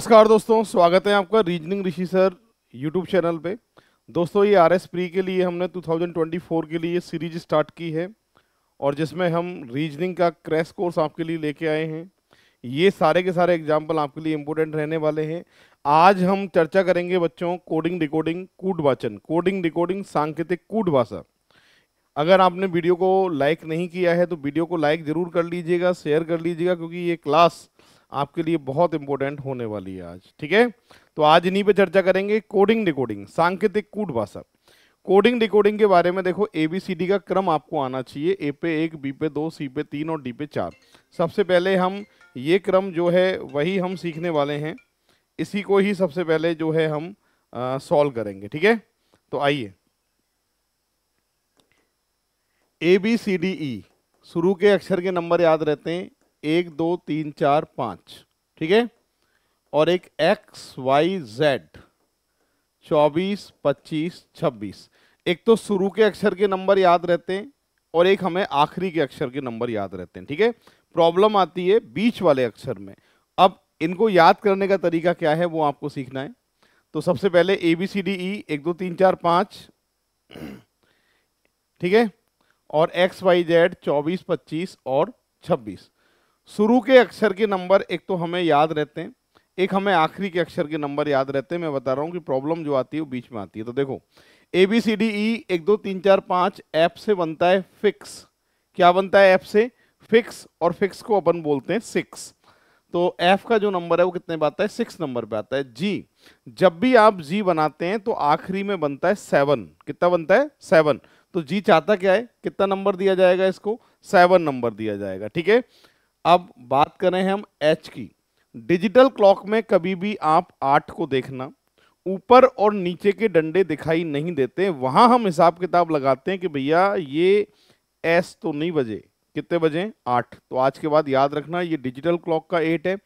नमस्कार दोस्तों स्वागत है आपका reasoning Rishi sir YouTube channel पे दोस्तों ये आर एस प्री के लिए हमने 2024 के लिए सीरीज स्टार्ट की है और जिसमें हम रीजनिंग का क्रैश कोर्स आपके लिए लेके आए हैं ये सारे के सारे एग्जाम्पल आपके लिए इम्पोर्टेंट रहने वाले हैं आज हम चर्चा करेंगे बच्चों कोडिंग रिकॉर्डिंग कूट वाचन कोडिंग रिकॉर्डिंग सांकेतिक कूट भाषा अगर आपने वीडियो को लाइक नहीं किया है तो वीडियो को लाइक ज़रूर कर लीजिएगा शेयर कर लीजिएगा क्योंकि ये क्लास आपके लिए बहुत इंपॉर्टेंट होने वाली है आज ठीक है तो आज इन्हीं पे चर्चा करेंगे कोडिंग डिकोडिंग सांकेतिक कूट भाषा कोडिंग डिकोडिंग के बारे में देखो ए बी सी डी का क्रम आपको आना चाहिए ए पे एक बी पे दो सी पे तीन और डी पे चार सबसे पहले हम ये क्रम जो है वही हम सीखने वाले हैं इसी को ही सबसे पहले जो है हम सॉल्व करेंगे ठीक है तो आइए A B C D E शुरू के अक्षर के नंबर याद रहते हैं एक दो तीन चार पाँच ठीक है और एक एक्स वाई जेड चौबीस पच्चीस छब्बीस एक तो शुरू के अक्षर के नंबर याद रहते हैं और एक हमें आखिरी के अक्षर के नंबर याद रहते हैं ठीक है प्रॉब्लम आती है बीच वाले अक्षर में अब इनको याद करने का तरीका क्या है वो आपको सीखना है तो सबसे पहले A B C D E एक दो तीन चार पाँच ठीक है और एक्स वाई जेड चौबीस पच्चीस और छब्बीस शुरू के अक्षर के नंबर एक तो हमें याद रहते हैं एक हमें आखिरी के अक्षर के नंबर याद रहते हैं मैं बता रहा हूँ कि प्रॉब्लम जो आती है वो बीच में आती है तो देखो A B C D E एक दो तीन चार पाँच ऐप से बनता है फिक्स क्या बनता है ऐप से फिक्स और फिक्स को अपन बोलते हैं सिक्स तो एफ का जो नंबर है वो कितने पे आता है सिक्स नंबर पे आता है जी जब भी आप जी बनाते हैं तो आखिरी में बनता है सेवन कितना बनता है सेवन तो जी चाहता क्या है कितना नंबर दिया जाएगा इसको सेवन नंबर दिया जाएगा ठीक है अब बात करें हम एच की डिजिटल क्लॉक में कभी भी आप आठ को देखना ऊपर और नीचे के डंडे दिखाई नहीं देते वहां हम हिसाब किताब लगाते हैं कि भैया ये एस तो नहीं बजे कितने बजे आठ तो आज के बाद याद रखना ये डिजिटल क्लॉक का एट है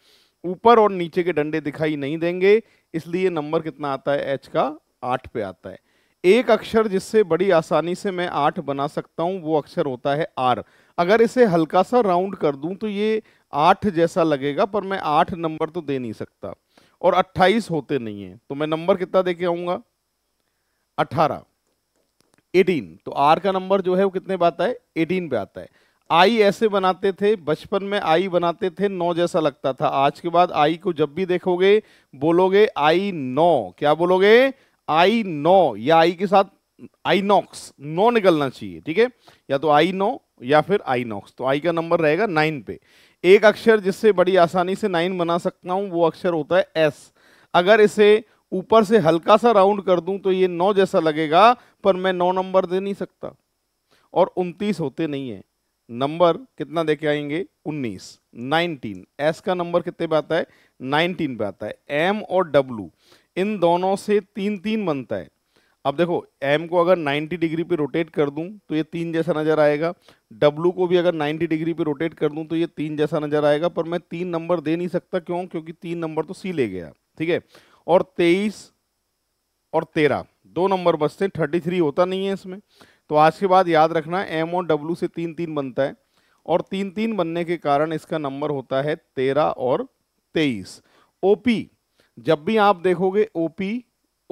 ऊपर और नीचे के डंडे दिखाई नहीं देंगे इसलिए नंबर कितना आता है एच का आठ पे आता है एक अक्षर जिससे बड़ी आसानी से मैं आठ बना सकता हूं वो अक्षर होता है आर अगर इसे हल्का सा राउंड कर दूं तो ये आठ जैसा लगेगा पर मैं आठ नंबर तो दे नहीं सकता और अट्ठाईस होते नहीं है तो मैं नंबर कितना दे के आऊंगा अठारह एटीन तो आर का नंबर जो है वो कितने पे आता है एटीन पे आता है आई ऐसे बनाते थे बचपन में आई बनाते थे नौ जैसा लगता था आज के बाद आई को जब भी देखोगे बोलोगे आई नौ क्या बोलोगे आई नौ या आई के साथ आई नॉक्स नौ निकलना चाहिए ठीक है या तो आई नौ या फिर आई नॉक्स तो आई का नंबर रहेगा नाइन पे एक अक्षर जिससे बड़ी आसानी से नाइन बना सकता हूँ वो अक्षर होता है एस अगर इसे ऊपर से हल्का सा राउंड कर दूं तो ये नौ जैसा लगेगा पर मैं नौ नंबर दे नहीं सकता और उनतीस होते नहीं है नंबर कितना देके आएंगे उन्नीस नाइनटीन एस का नंबर कितने पे आता है नाइनटीन पे आता है एम और डब्लू इन दोनों से तीन तीन बनता है अब देखो एम को अगर 90 डिग्री पे रोटेट कर दूं तो ये तीन जैसा नजर आएगा W को भी अगर 90 डिग्री पे रोटेट कर दूं तो ये तीन जैसा नज़र आएगा पर मैं तीन नंबर दे नहीं सकता क्यों क्योंकि तीन नंबर तो C ले गया ठीक है और तेईस और 13 दो नंबर बचते हैं थर्टी थ्री होता नहीं है इसमें तो आज के बाद याद रखना M और W से तीन तीन बनता है और तीन तीन बनने के कारण इसका नंबर होता है तेरह और तेईस ओपी जब भी आप देखोगे ओपी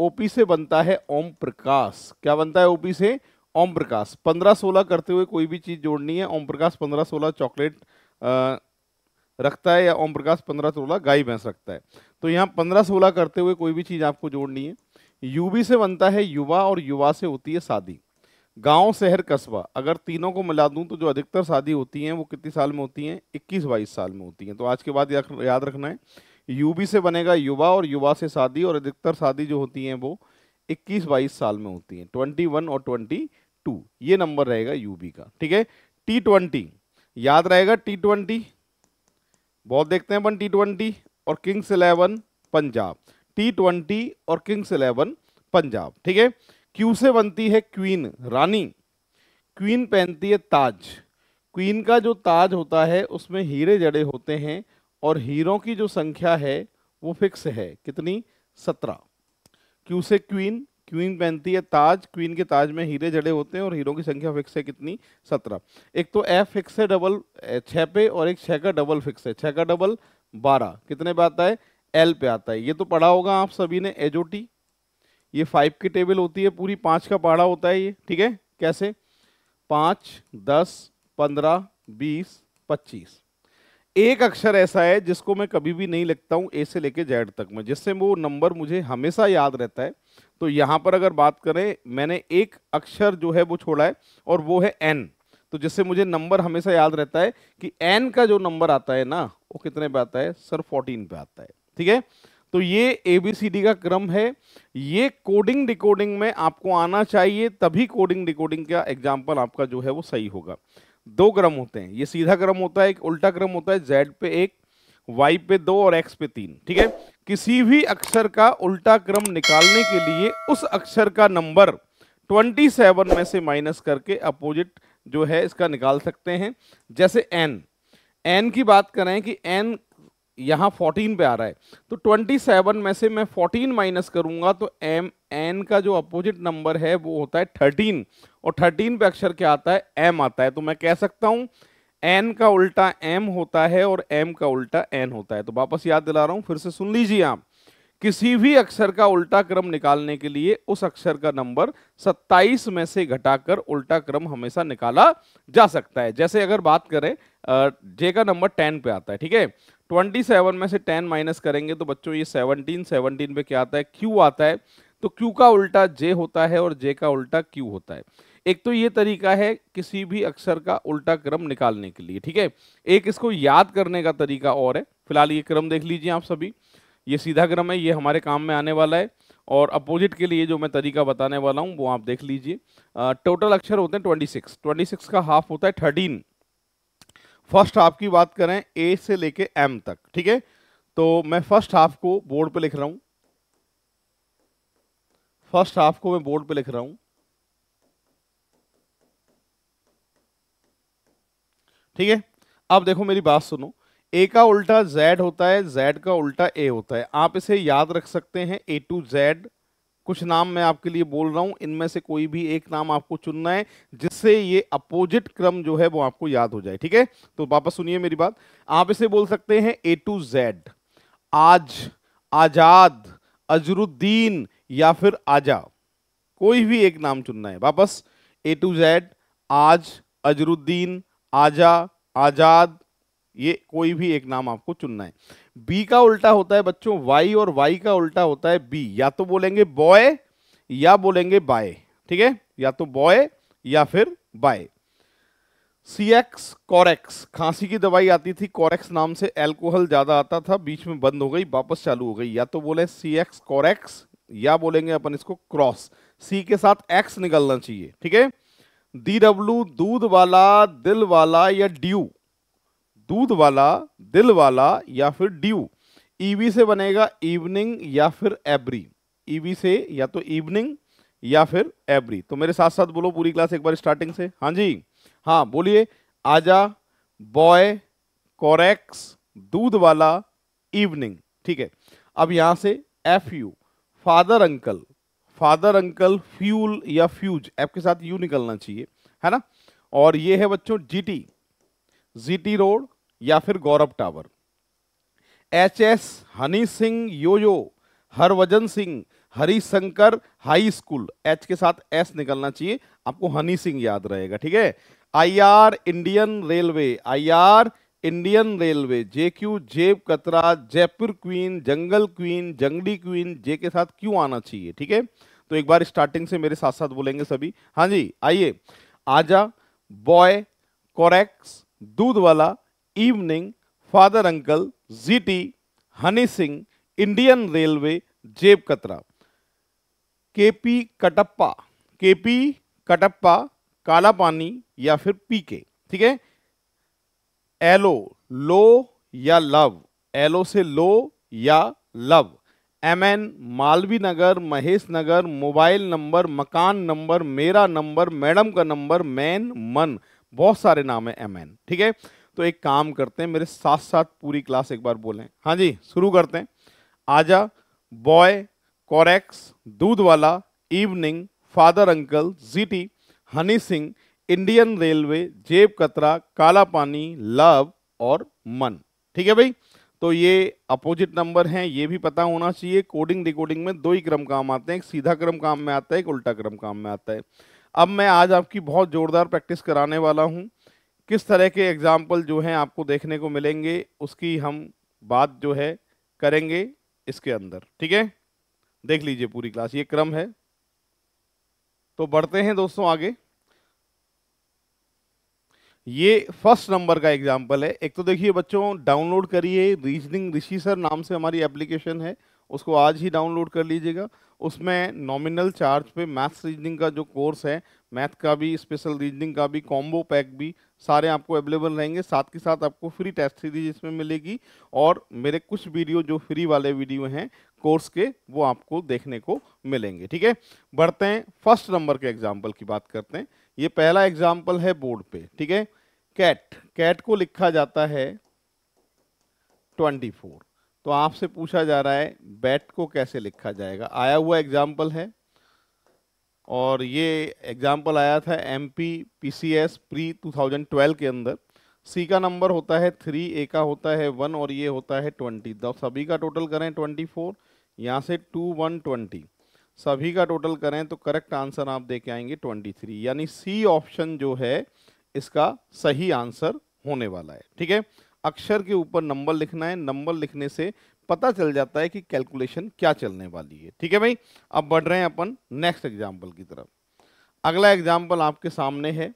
ओपी से बनता है ओम प्रकाश क्या बनता है ओपी से ओम प्रकाश पंद्रह सोलह करते हुए कोई भी चीज़ जोड़नी है ओम प्रकाश पंद्रह सोलह चॉकलेट रखता है या ओम प्रकाश पंद्रह सोलह गाय भैंस रखता है तो यहाँ पंद्रह सोलह करते हुए कोई भी चीज़ आपको जोड़नी है यूबी से बनता है युवा और युवा से होती है शादी गांव शहर कस्बा अगर तीनों को मिला दूं तो जो अधिकतर शादी होती हैं वो कितने साल में होती हैं इक्कीस बाईस साल में होती हैं तो आज के बाद याद रखना है यूबी से बनेगा युवा और युवा से शादी और अधिकतर शादी जो होती हैं वो इक्कीस बाईस साल में होती हैं ट्वेंटी वन और ट्वेंटी टू ये नंबर रहेगा यूबी का ठीक है टी ट्वेंटी याद रहेगा टी ट्वेंटी बहुत देखते हैं अपन टी ट्वेंटी और Kings eleven Punjab T twenty और किंग्स इलेवन पंजाब ठीक है क्यू से बनती है क्वीन रानी क्वीन पहनती है ताज क्वीन का जो ताज होता है उसमें हीरे जड़े होते हैं और हीरों की जो संख्या है वो फिक्स है कितनी सत्रह क्यू से क्वीन क्वीन पहनती है ताज क्वीन के ताज में हीरे जड़े होते हैं और हीरो की संख्या फिक्स है कितनी सत्रह एक तो ए फिक्स है डबल छः पे और एक छः का डबल फिक्स है छः का डबल बारह कितने पे आता है एल पे आता है ये तो पढ़ा होगा आप सभी ने एजोटी ये फाइव की टेबल होती है पूरी पाँच का पहाड़ा होता है ये ठीक है कैसे पाँच दस पंद्रह बीस पच्चीस एक अक्षर ऐसा है जिसको मैं कभी भी नहीं लिखता हूँ ए से लेके जेड तक में जिससे वो नंबर मुझे हमेशा याद रहता है तो यहाँ पर अगर बात करें मैंने एक अक्षर जो है वो छोड़ा है और वो है एन तो जिससे मुझे नंबर हमेशा याद रहता है कि एन का जो नंबर आता है ना वो कितने पे आता है सर फोर्टीन पे आता है ठीक है तो ये ए बी सी डी का क्रम है ये कोडिंग डिकोडिंग में आपको आना चाहिए तभी कोडिंग डिकोडिंग का एग्जाम्पल आपका जो है वो सही होगा दो क्रम होते हैं ये सीधा क्रम होता है एक उल्टा क्रम होता है जेड पे एक वाई पे दो और एक्स पे तीन ठीक है किसी भी अक्षर का उल्टा क्रम निकालने के लिए उस अक्षर का नंबर 27 में से माइनस करके अपोजिट जो है इसका निकाल सकते हैं जैसे एन एन की बात करें कि एन यहाँ 14 पे आ रहा है तो 27 में से मैं 14 माइनस करूंगा तो एम एन का जो अपोजिट नंबर है वो होता है 13 और 13 पे अक्षर क्या आता है एम आता है तो मैं कह सकता हूँ एन का उल्टा एम होता है और एम का उल्टा एन होता है तो वापस याद दिला रहा हूं फिर से सुन लीजिए आप किसी भी अक्षर का उल्टा क्रम निकालने के लिए उस अक्षर का नंबर 27 में से घटाकर उल्टा क्रम हमेशा निकाला जा सकता है जैसे अगर बात करें जे का नंबर 10 पे आता है ठीक है 27 में से 10 माइनस करेंगे तो बच्चों ये 17 17 पे क्या आता है क्यू आता है तो क्यू का उल्टा जे होता है और जे का उल्टा क्यू होता है एक तो ये तरीका है किसी भी अक्षर का उल्टा क्रम निकालने के लिए ठीक है एक इसको याद करने का तरीका और है फिलहाल ये क्रम देख लीजिए आप सभी ये सीधा क्रम है ये हमारे काम में आने वाला है और अपोजिट के लिए जो मैं तरीका बताने वाला हूँ वो आप देख लीजिए टोटल अक्षर होते हैं ट्वेंटी सिक्स ट्वेंटी सिक्स का हाफ होता है थर्टीन फर्स्ट हाफ की बात करें ए से लेके एम तक ठीक है तो मैं फर्स्ट हाफ को बोर्ड पे लिख रहा हूँ फर्स्ट हाफ को मैं बोर्ड पे लिख रहा हूँ ठीक है अब देखो मेरी बात सुनो ए का उल्टा जेड होता है जेड का उल्टा ए होता है आप इसे याद रख सकते हैं ए टू जेड कुछ नाम मैं आपके लिए बोल रहा हूं इनमें से कोई भी एक नाम आपको चुनना है जिससे ये अपोजिट क्रम जो है वो आपको याद हो जाए ठीक है तो वापस सुनिए मेरी बात आप इसे बोल सकते हैं ए टू जेड आज आजाद अजरुद्दीन या फिर आजा कोई भी एक नाम चुनना है वापस ए टू जेड आज अजरुद्दीन आजा आजाद ये कोई भी एक नाम आपको चुनना है बी का उल्टा होता है बच्चों वाई और वाई का उल्टा होता है बी या तो बोलेंगे बॉय या बोलेंगे बाय ठीक है या तो बॉय या फिर बाय सी एक्स कॉरेक्स खांसी की दवाई आती थी कॉरेक्स नाम से एल्कोहल ज्यादा आता था बीच में बंद हो गई वापस चालू हो गई या तो बोले सी एक्स कॉरेक्स या बोलेंगे अपन इसको क्रॉस सी के साथ एक्स निकलना चाहिए ठीक है डी डब्ल्यू दूध वाला दिल वाला या ड्यू दूध वाला दिल वाला या फिर ड्यू ईवी e से बनेगा इवनिंग या फिर एबरी ईवी e से या तो इवनिंग या फिर एबरी तो मेरे साथ साथ बोलो पूरी क्लास एक बार स्टार्टिंग से हाँ जी हाँ बोलिए आजा बॉय कॉरेक्स दूध वाला इवनिंग ठीक है अब यहां से F U father uncle father uncle fuel या फ्यूज ऐप के साथ यू निकलना चाहिए है ना और ये है बच्चों जीटी जीटी रोड या फिर Gaurav tower H S honey Singh Yo Yo Harbhajan Singh Harishankar high school H के साथ एस निकलना चाहिए आपको हनी सिंह याद रहेगा ठीक है I R Indian railway I R Indian railway J Q जेब कतरा जयपुर क्वीन जंगल क्वीन जंगली क्वीन जे के साथ क्यों आना चाहिए ठीक है तो एक बार स्टार्टिंग से मेरे साथ साथ बोलेंगे सभी हाँ जी आइए आजा बॉय कॉरेक्स दूध वाला evening father uncle GT honey Singh Indian railway जेब कतरा केपी कटप्पा केपी कटप्पा काला पानी या फिर पीके ठीक है एलो लो या लव एलो से लो या love M N Malviya Nagar Mahesh Nagar mobile number मकान नंबर मेरा नंबर मैडम का नंबर मैन मन बहुत सारे नाम है एमएन ठीक है तो एक काम करते हैं मेरे साथ साथ पूरी क्लास एक बार बोलें हाँ जी शुरू करते हैं आजा बॉय कॉरेक्स दूध वाला evening father uncle GT honey Singh Indian railway जेब कतरा काला पानी लव और मन ठीक है भाई तो ये अपोजिट नंबर हैं ये भी पता होना चाहिए कोडिंग डिकोडिंग में दो ही क्रम काम आते हैं एक सीधा क्रम काम में आता है एक उल्टा क्रम काम में आता है अब मैं आज आपकी बहुत ज़ोरदार प्रैक्टिस कराने वाला हूँ किस तरह के एग्जाम्पल जो हैं आपको देखने को मिलेंगे उसकी हम बात जो है करेंगे इसके अंदर ठीक है देख लीजिए पूरी क्लास ये क्रम है तो बढ़ते हैं दोस्तों आगे ये फर्स्ट नंबर का एग्जाम्पल है एक तो देखिए बच्चों डाउनलोड करिए रीजनिंग ऋषि सर नाम से हमारी एप्लीकेशन है उसको आज ही डाउनलोड कर लीजिएगा उसमें नॉमिनल चार्ज पे मैथ्स रीजनिंग का जो कोर्स है मैथ का भी स्पेशल रीजनिंग का भी कॉम्बो पैक भी सारे आपको अवेलेबल रहेंगे साथ के साथ आपको फ्री टेस्ट सीरीज इसमें मिलेगी और मेरे कुछ वीडियो जो फ्री वाले वीडियो हैं कोर्स के वो आपको देखने को मिलेंगे ठीक है बढ़ते हैं फर्स्ट नंबर के एग्जाम्पल की बात करते हैं ये पहला एग्जाम्पल है बोर्ड पे ठीक है कैट कैट को लिखा जाता है 24 तो आपसे पूछा जा रहा है बैट को कैसे लिखा जाएगा आया हुआ एग्जाम्पल है और ये एग्जाम्पल आया था M P P C S pre twelve के अंदर सी का नंबर होता है थ्री ए का होता है वन और ये होता है ट्वेंटी तो सभी का टोटल करें ट्वेंटी फोर यहाँ से टू वन ट्वेंटी सभी का टोटल करें तो करेक्ट आंसर आप दे के आएंगे 23 यानी सी ऑप्शन जो है इसका सही आंसर होने वाला है ठीक है अक्षर के ऊपर नंबर लिखना है नंबर लिखने से पता चल जाता है कि कैलकुलेशन क्या चलने वाली है ठीक है भाई अब बढ़ रहे हैं अपन नेक्स्ट एग्जाम्पल की तरफ अगला एग्जाम्पल आपके सामने है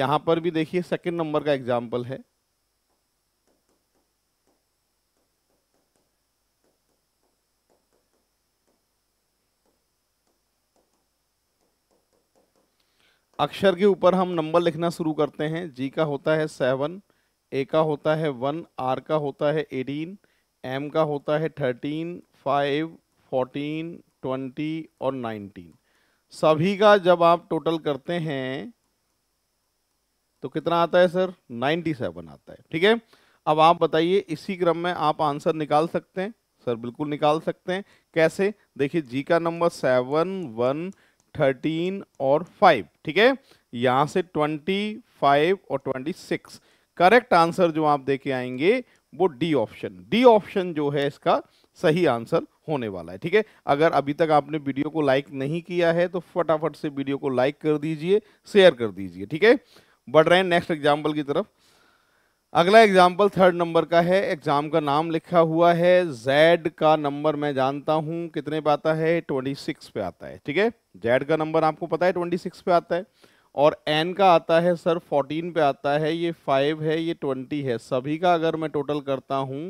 यहाँ पर भी देखिए सेकेंड नंबर का एग्जाम्पल है अक्षर के ऊपर हम नंबर लिखना शुरू करते हैं जी का होता है सेवन ए का होता है वन आर का होता है एटीन एम का होता है थर्टीन फाइव फोर्टीन ट्वेंटी और नाइनटीन सभी का जब आप टोटल करते हैं तो कितना आता है सर नाइन्टी सेवन आता है ठीक है अब आप बताइए इसी क्रम में आप आंसर निकाल सकते हैं सर बिल्कुल निकाल सकते हैं कैसे देखिए जी का नंबर सेवन वन थर्टीन और फाइव ठीक है यहां से ट्वेंटी फाइव और ट्वेंटी सिक्स करेक्ट आंसर जो आप देके आएंगे वो डी ऑप्शन डी ऑप्शन जो है इसका सही आंसर होने वाला है ठीक है अगर अभी तक आपने वीडियो को लाइक नहीं किया है तो फटाफट से वीडियो को लाइक कर दीजिए शेयर कर दीजिए ठीक है बढ़ रहे हैं नेक्स्ट एग्जाम्पल की तरफ अगला एग्जाम्पल थर्ड नंबर का है एग्जाम का नाम लिखा हुआ है जेड का नंबर मैं जानता हूं कितने पे आता है ट्वेंटी सिक्स पे आता है ठीक है जेड का नंबर आपको पता है ट्वेंटी सिक्स पे आता है और एन का आता है सर फोर्टीन पे आता है ये फाइव है ये ट्वेंटी है सभी का अगर मैं टोटल करता हूँ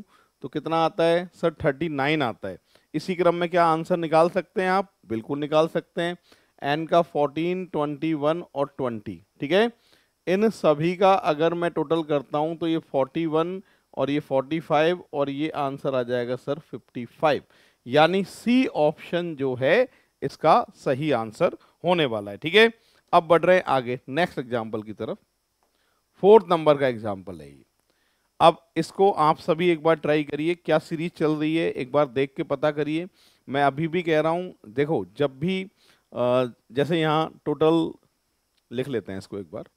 तो कितना आता है सर थर्टी नाइन आता है इसी क्रम में क्या आंसर निकाल सकते हैं आप बिल्कुल निकाल सकते हैं एन का फोर्टीन ट्वेंटी वन और ट्वेंटी ठीक है इन सभी का अगर मैं टोटल करता हूं तो ये 41 और ये 45 और ये आंसर आ जाएगा सर 55 यानी सी ऑप्शन जो है इसका सही आंसर होने वाला है ठीक है अब बढ़ रहे हैं आगे नेक्स्ट एग्जाम्पल की तरफ फोर्थ नंबर का एग्जाम्पल है ये अब इसको आप सभी एक बार ट्राई करिए क्या सीरीज चल रही है एक बार देख के पता करिए मैं अभी भी कह रहा हूँ देखो जब भी जैसे यहाँ टोटल लिख लेते हैं इसको एक बार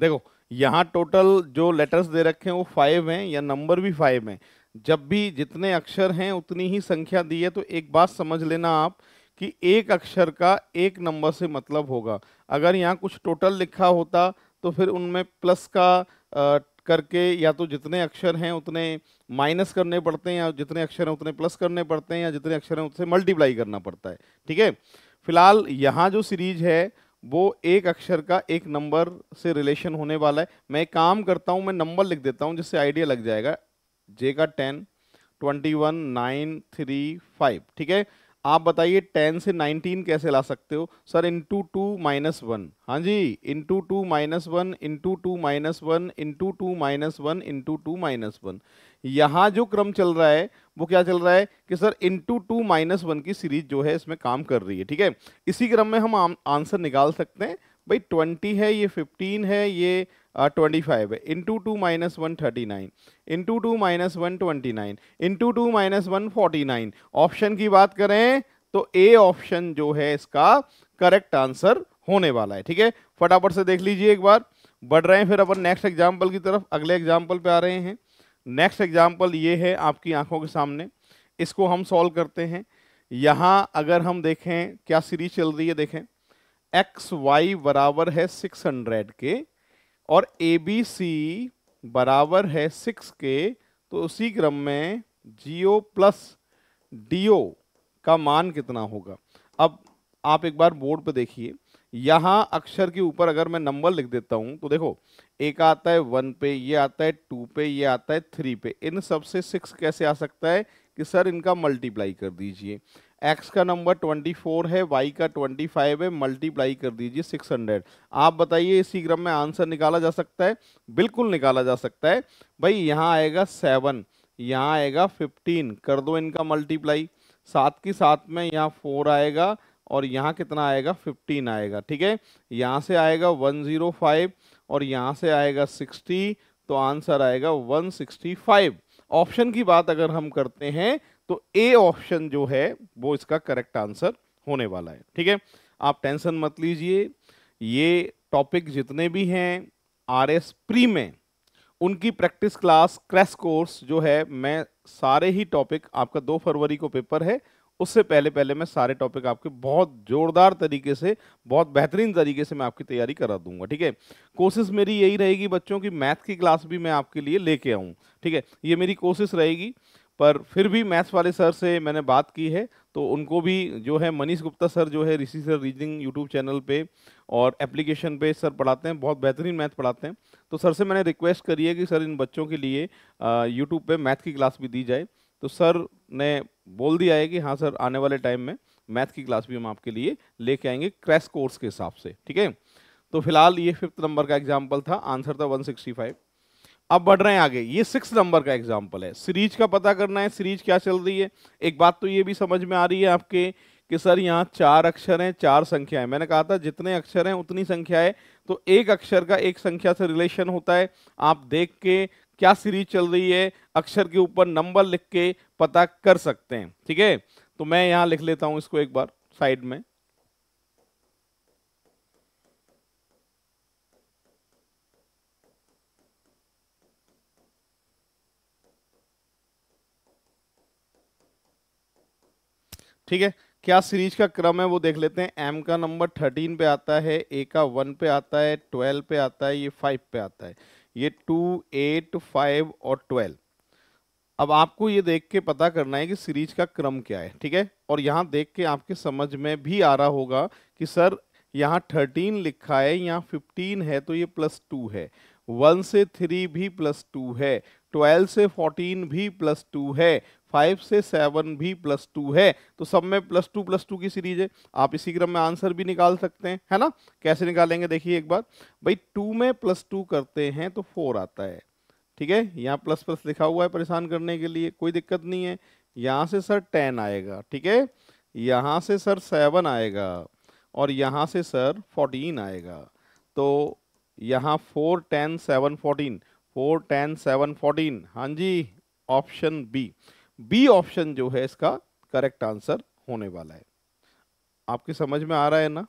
देखो यहाँ टोटल जो लेटर्स दे रखे हैं वो फाइव हैं या नंबर भी फाइव हैं जब भी जितने अक्षर हैं उतनी ही संख्या दी है तो एक बात समझ लेना आप कि एक अक्षर का एक नंबर से मतलब होगा अगर यहाँ कुछ टोटल लिखा होता तो फिर उनमें प्लस का आ, करके या तो जितने अक्षर हैं उतने माइनस करने पड़ते हैं या जितने अक्षर हैं उतने प्लस करने पड़ते हैं या जितने अक्षर हैं उतने मल्टीप्लाई करना पड़ता है ठीक है फिलहाल यहाँ जो सीरीज है वो एक अक्षर का एक नंबर से रिलेशन होने वाला है मैं एक काम करता हूँ मैं नंबर लिख देता हूँ जिससे आइडिया लग जाएगा जे का ten twenty one nine three five ठीक है आप बताइए टेन से नाइनटीन कैसे ला सकते हो sir into two minus one हाँ जी into two minus one into two minus one into two minus one into two minus one यहाँ जो क्रम चल रहा है वो क्या चल रहा है कि sir into two minus one की सीरीज जो है इसमें काम कर रही है ठीक है इसी क्रम में हम आंसर निकाल सकते हैं भाई ट्वेंटी है ये फिफ्टीन है ये ट्वेंटी फाइव है into two minus one thirty nine into two minus one twenty nine into two minus one forty nine option की बात करें तो ए ऑप्शन जो है इसका करेक्ट आंसर होने वाला है ठीक है फटाफट से देख लीजिए एक बार बढ़ रहे हैं फिर अपन नेक्स्ट एग्जाम्पल की तरफ अगले एग्जाम्पल पे आ रहे हैं नेक्स्ट एग्जाम्पल ये है आपकी आंखों के सामने इसको हम सॉल्व करते हैं यहाँ अगर हम देखें क्या सीरीज चल रही है देखें एक्स वाई बराबर है सिक्स हंड्रेड के और ए बी सी बराबर है सिक्स के तो उसी क्रम में जी ओ प्लस डी ओ का मान कितना होगा अब आप एक बार बोर्ड पर देखिए यहाँ अक्षर के ऊपर अगर मैं नंबर लिख देता हूँ तो देखो एक आता है वन पे ये आता है टू पे ये आता है थ्री पे इन सबसे सिक्स कैसे आ सकता है कि सर इनका मल्टीप्लाई कर दीजिए एक्स का नंबर ट्वेंटी फोर है वाई का ट्वेंटी फाइव है मल्टीप्लाई कर दीजिए सिक्स हंड्रेड आप बताइए इसी क्रम में आंसर निकाला जा सकता है बिल्कुल निकाला जा सकता है भाई यहाँ आएगा सेवन यहाँ आएगा फिफ्टीन कर दो इनका मल्टीप्लाई सात की सात में यहाँ फोर आएगा और यहाँ कितना आएगा फिफ्टीन आएगा ठीक है यहाँ से आएगा वन जीरो फाइव और यहाँ से आएगा सिक्सटी तो आंसर आएगा वन सिक्सटी फाइव ऑप्शन की बात अगर हम करते हैं तो ए ऑप्शन जो है वो इसका करेक्ट आंसर होने वाला है ठीक है आप टेंशन मत लीजिए ये टॉपिक जितने भी हैं आर एस प्री में उनकी प्रैक्टिस क्लास क्रैश कोर्स जो है मैं सारे ही टॉपिक आपका दो फरवरी को पेपर है उससे पहले पहले मैं सारे टॉपिक आपके बहुत जोरदार तरीके से बहुत बेहतरीन तरीके से मैं आपकी तैयारी करा दूंगा ठीक है कोशिश मेरी यही रहेगी बच्चों की मैथ की क्लास भी मैं आपके लिए लेके आऊँ ठीक है ये मेरी कोशिश रहेगी पर फिर भी मैथ्स वाले सर से मैंने बात की है तो उनको भी जो है मनीष गुप्ता सर जो है Rishi sir reasoning YouTube channel पे और एप्लीकेशन पे सर पढ़ाते हैं बहुत बेहतरीन मैथ पढ़ाते हैं तो सर से मैंने रिक्वेस्ट करी है कि सर इन बच्चों के लिए यूट्यूब पे मैथ की क्लास भी दी जाए तो सर ने बोल दिया है कि हाँ सर आने वाले टाइम में मैथ की क्लास भी हम आपके लिए लेके आएंगे क्रैश कोर्स के हिसाब से ठीक है तो फिलहाल ये फिफ्थ नंबर का एग्जाम्पल था आंसर था वन सिक्सटी फाइव अब बढ़ रहे हैं आगे ये सिक्स नंबर का एग्जाम्पल है सीरीज का पता करना है सीरीज क्या चल रही है एक बात तो ये भी समझ में आ रही है आपके कि सर यहाँ चार अक्षर हैं चार संख्याएं मैंने कहा था जितने अक्षर हैं उतनी संख्या है तो एक अक्षर का एक संख्या से रिलेशन होता है आप देख के क्या सीरीज चल रही है अक्षर के ऊपर नंबर लिख के पता कर सकते हैं ठीक है तो मैं यहाँ लिख लेता हूँ इसको एक बार साइड में ठीक है क्या सीरीज का क्रम है वो देख लेते हैं एम का नंबर थर्टीन पे आता है ए का वन पे आता है ट्वेल्व पे आता है ये फाइव पे आता है ये टू एट फाइव और ट्वेल्व अब आपको ये देख के पता करना है कि सीरीज का क्रम क्या है ठीक है और यहाँ देख के आपके समझ में भी आ रहा होगा कि सर यहाँ थर्टीन लिखा है यहाँ फिफ्टीन है तो ये प्लस टू है वन से थ्री भी प्लस टू है ट्वेल्व से फोर्टीन भी प्लस टू है फाइव से सेवन भी प्लस टू है तो सब में प्लस टू प्लस टू की सीरीज है आप इसी क्रम में आंसर भी निकाल सकते हैं है ना कैसे निकालेंगे देखिए एक बार भाई टू में प्लस टू करते हैं तो फोर आता है ठीक है यहाँ प्लस प्लस लिखा हुआ है परेशान करने के लिए कोई दिक्कत नहीं है यहाँ से सर टेन आएगा ठीक है यहाँ से सर सेवन आएगा और यहाँ से सर फोर्टीन आएगा तो यहाँ four ten seven fourteen four ten seven fourteen हाँ जी ऑप्शन बी बी ऑप्शन जो है इसका करेक्ट आंसर होने वाला है आपकी समझ में आ रहा है ना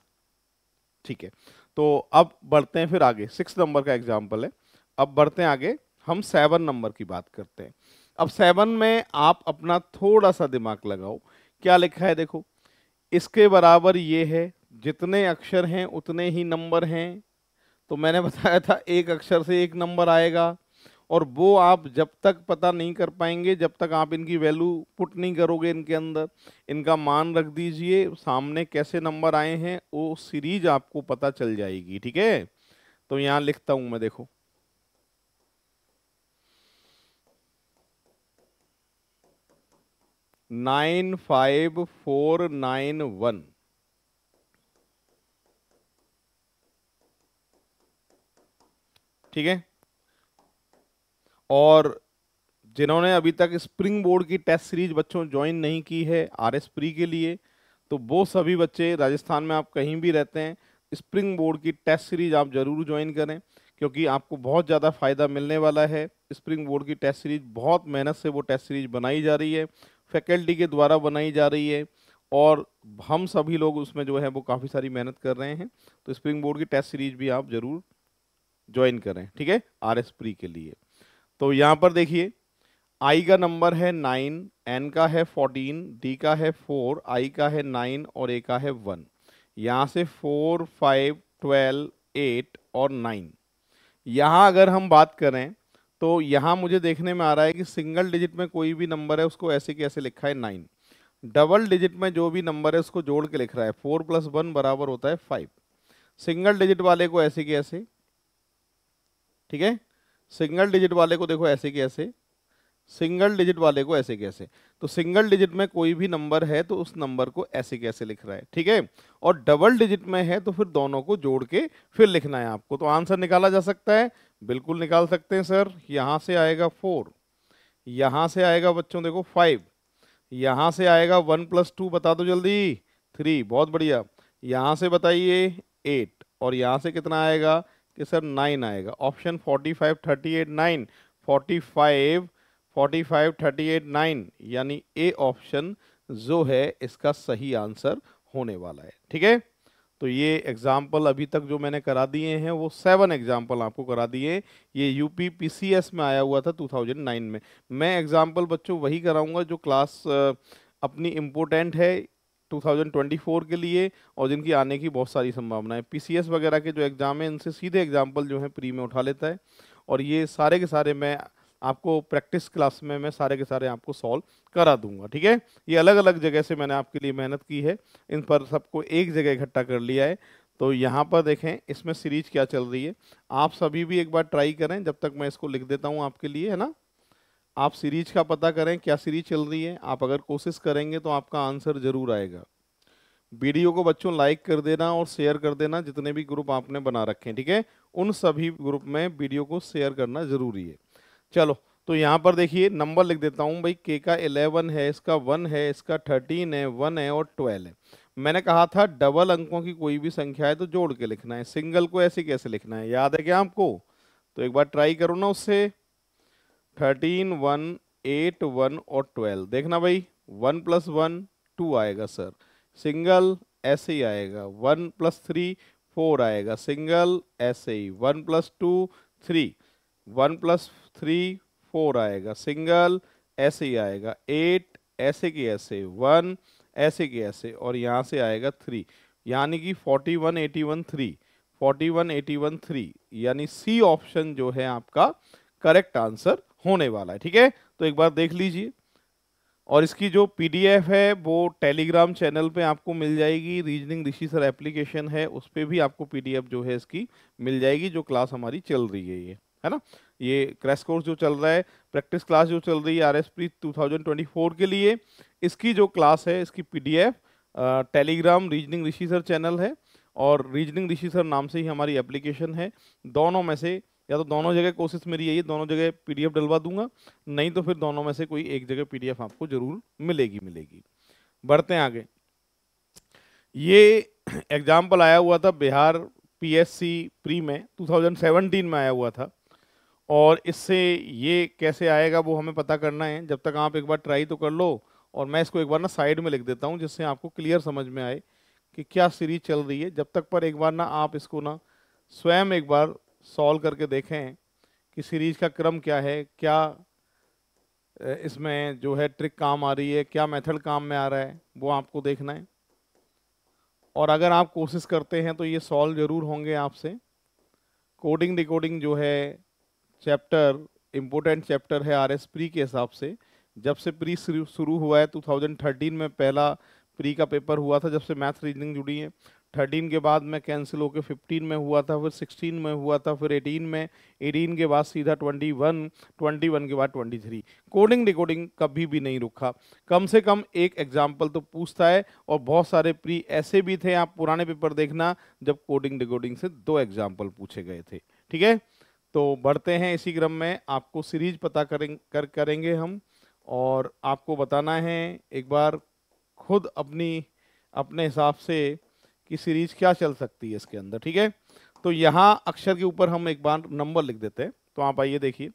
ठीक है तो अब बढ़ते हैं फिर आगे सिक्स नंबर का एग्जाम्पल है अब बढ़ते हैं आगे हम सेवन नंबर की बात करते हैं अब सेवन में आप अपना थोड़ा सा दिमाग लगाओ क्या लिखा है देखो इसके बराबर ये है जितने अक्षर हैं उतने ही नंबर हैं तो मैंने बताया था एक अक्षर से एक नंबर आएगा और वो आप जब तक पता नहीं कर पाएंगे जब तक आप इनकी वैल्यू पुट नहीं करोगे इनके अंदर इनका मान रख दीजिए सामने कैसे नंबर आए हैं वो सीरीज आपको पता चल जाएगी ठीक है तो यहाँ लिखता हूँ मैं देखो nine five four nine one ठीक है और जिन्होंने अभी तक स्प्रिंग बोर्ड की टेस्ट सीरीज बच्चों ज्वाइन नहीं की है आर एस प्री के लिए तो वो सभी बच्चे राजस्थान में आप कहीं भी रहते हैं स्प्रिंग बोर्ड की टेस्ट सीरीज आप ज़रूर ज्वाइन करें क्योंकि आपको बहुत ज़्यादा फ़ायदा मिलने वाला है स्प्रिंग बोर्ड की टेस्ट सीरीज बहुत मेहनत से वो टेस्ट सीरीज बनाई जा रही है फैकल्टी के द्वारा बनाई जा रही है और हम सभी लोग उसमें जो है वो काफ़ी सारी मेहनत कर रहे हैं तो स्प्रिंग बोर्ड की टेस्ट सीरीज भी आप ज़रूर ज्वाइन करें ठीक है आर एस प्री के लिए तो यहाँ पर देखिए आई का नंबर है नाइन एन का है फोर्टीन डी का है फोर आई का है नाइन और ए का है वन यहाँ से फोर फाइव ट्वेल्व एट और नाइन यहाँ अगर हम बात करें तो यहाँ मुझे देखने में आ रहा है कि सिंगल डिजिट में कोई भी नंबर है उसको ऐसे कैसे लिखा है नाइन डबल डिजिट में जो भी नंबर है उसको जोड़ के लिख रहा है फोर प्लस वन बराबर होता है फाइव सिंगल डिजिट वाले को ऐसे कैसे ठीक है सिंगल डिजिट वाले को देखो ऐसे के ऐसे सिंगल डिजिट वाले को ऐसे कैसे तो सिंगल डिजिट में कोई भी नंबर है तो उस नंबर को ऐसे कैसे लिख रहा है ठीक है और डबल डिजिट में है तो फिर दोनों को जोड़ के फिर लिखना है आपको तो आंसर निकाला जा सकता है बिल्कुल निकाल सकते हैं सर यहाँ से आएगा फोर यहाँ से आएगा बच्चों देखो फाइव यहाँ से आएगा वन प्लस टू बता दो जल्दी थ्री बहुत बढ़िया यहाँ से बताइए एट और यहाँ से कितना आएगा कि सर नाइन आएगा option forty five thirty eight nine forty five forty five thirty eight nine यानी ए ऑप्शन जो है इसका सही आंसर होने वाला है ठीक है तो ये एग्जाम्पल अभी तक जो मैंने करा दिए हैं वो सेवन एग्जाम्पल आपको करा दिए ये यूपी पी में आया हुआ था 2009 में मैं एग्जाम्पल बच्चों वही कराऊंगा जो क्लास अपनी इम्पोर्टेंट है 2024 के लिए और जिनकी आने की बहुत सारी संभावनाएं पीसीएस वगैरह के जो एग्ज़ाम हैं इनसे सीधे एग्जाम्पल जो है प्री में उठा लेता है और ये सारे के सारे मैं आपको प्रैक्टिस क्लास में मैं सारे के सारे आपको सॉल्व करा दूंगा ठीक है ये अलग अलग जगह से मैंने आपके लिए मेहनत की है इन पर सबको एक जगह इकट्ठा कर लिया है तो यहाँ पर देखें इसमें सीरीज क्या चल रही है आप सभी भी एक बार ट्राई करें जब तक मैं इसको लिख देता हूँ आपके लिए है ना आप सीरीज का पता करें क्या सीरीज चल रही है आप अगर कोशिश करेंगे तो आपका आंसर जरूर आएगा वीडियो को बच्चों लाइक कर देना और शेयर कर देना जितने भी ग्रुप आपने बना रखे हैं ठीक है उन सभी ग्रुप में वीडियो को शेयर करना जरूरी है चलो तो यहाँ पर देखिए नंबर लिख देता हूँ भाई के का इलेवन है इसका वन है इसका थर्टीन है वन है और ट्वेल्व है मैंने कहा था डबल अंकों की कोई भी संख्या है तो जोड़ के लिखना है सिंगल को ऐसे कैसे लिखना है याद है क्या आपको तो एक बार ट्राई करो ना उससे थर्टीन वन एट वन और ट्वेल्व देखना भाई वन प्लस वन टू आएगा सर सिंगल ऐसे ही आएगा वन प्लस थ्री फोर आएगा सिंगल ऐसे ही one plus two three one plus three four आएगा सिंगल ऐसे ही आएगा एट ऐसे के ऐसे वन ऐसे के ऐसे और यहाँ से आएगा थ्री यानी कि forty one eighty one three forty one eighty one three यानी सी ऑप्शन जो है आपका करेक्ट आंसर होने वाला है ठीक है तो एक बार देख लीजिए और इसकी जो पीडीएफ है वो टेलीग्राम चैनल पे आपको मिल जाएगी रीजनिंग ऋषि सर एप्लीकेशन है उस पर भी आपको पीडीएफ जो है इसकी मिल जाएगी जो क्लास हमारी चल रही है ये है ना ये क्रैश कोर्स जो चल रहा है प्रैक्टिस क्लास जो चल रही है आर एस के लिए इसकी जो क्लास है इसकी F telegram reasoning Rishi sir channel है और रीजनिंग ऋषि सर नाम से ही हमारी एप्लीकेशन है दोनों में से या तो दोनों जगह कोशिश मेरी यही है दोनों जगह पीडीएफ डलवा दूंगा नहीं तो फिर दोनों में से कोई एक जगह पीडीएफ आपको जरूर मिलेगी मिलेगी बढ़ते हैं आगे ये एग्जाम्पल आया हुआ था बिहार पीएससी प्री में 2017 में आया हुआ था और इससे ये कैसे आएगा वो हमें पता करना है जब तक आप एक बार ट्राई तो कर लो और मैं इसको एक बार ना साइड में लिख देता हूँ जिससे आपको क्लियर समझ में आए कि क्या सीरीज चल रही है जब तक पर एक बार ना आप इसको ना स्वयं एक बार सॉल्व करके देखें कि सीरीज का क्रम क्या है क्या इसमें जो है ट्रिक काम आ रही है क्या मेथड काम में आ रहा है वो आपको देखना है और अगर आप कोशिश करते हैं तो ये सॉल्व ज़रूर होंगे आपसे कोडिंग डिकोडिंग जो है चैप्टर इम्पोर्टेंट चैप्टर है आर एस प्री के हिसाब से जब से प्री शुरू हुआ है 2013 में पहला प्री का पेपर हुआ था जब से मैथ रीजनिंग जुड़ी है थर्टीन के बाद में कैंसिल होकर फिफ्टीन में हुआ था फिर सिक्सटीन में हुआ था फिर एटीन में एटीन के बाद सीधा ट्वेंटी वन ट्वेंटी वन के बाद ट्वेंटी थ्री कोडिंग रिकॉर्डिंग कभी भी नहीं रुका कम से कम एक एग्जाम्पल तो पूछता है और बहुत सारे प्री ऐसे भी थे आप पुराने पेपर देखना जब कोडिंग रिकॉर्डिंग से दो एग्जाम्पल पूछे गए थे ठीक है तो बढ़ते हैं इसी क्रम में आपको सीरीज पता करें कर करेंगे हम और आपको बताना है एक बार खुद अपनी अपने हिसाब से कि सीरीज क्या चल सकती है इसके अंदर ठीक है तो यहाँ अक्षर के ऊपर हम एक बार नंबर लिख देते हैं तो आप आइए देखिए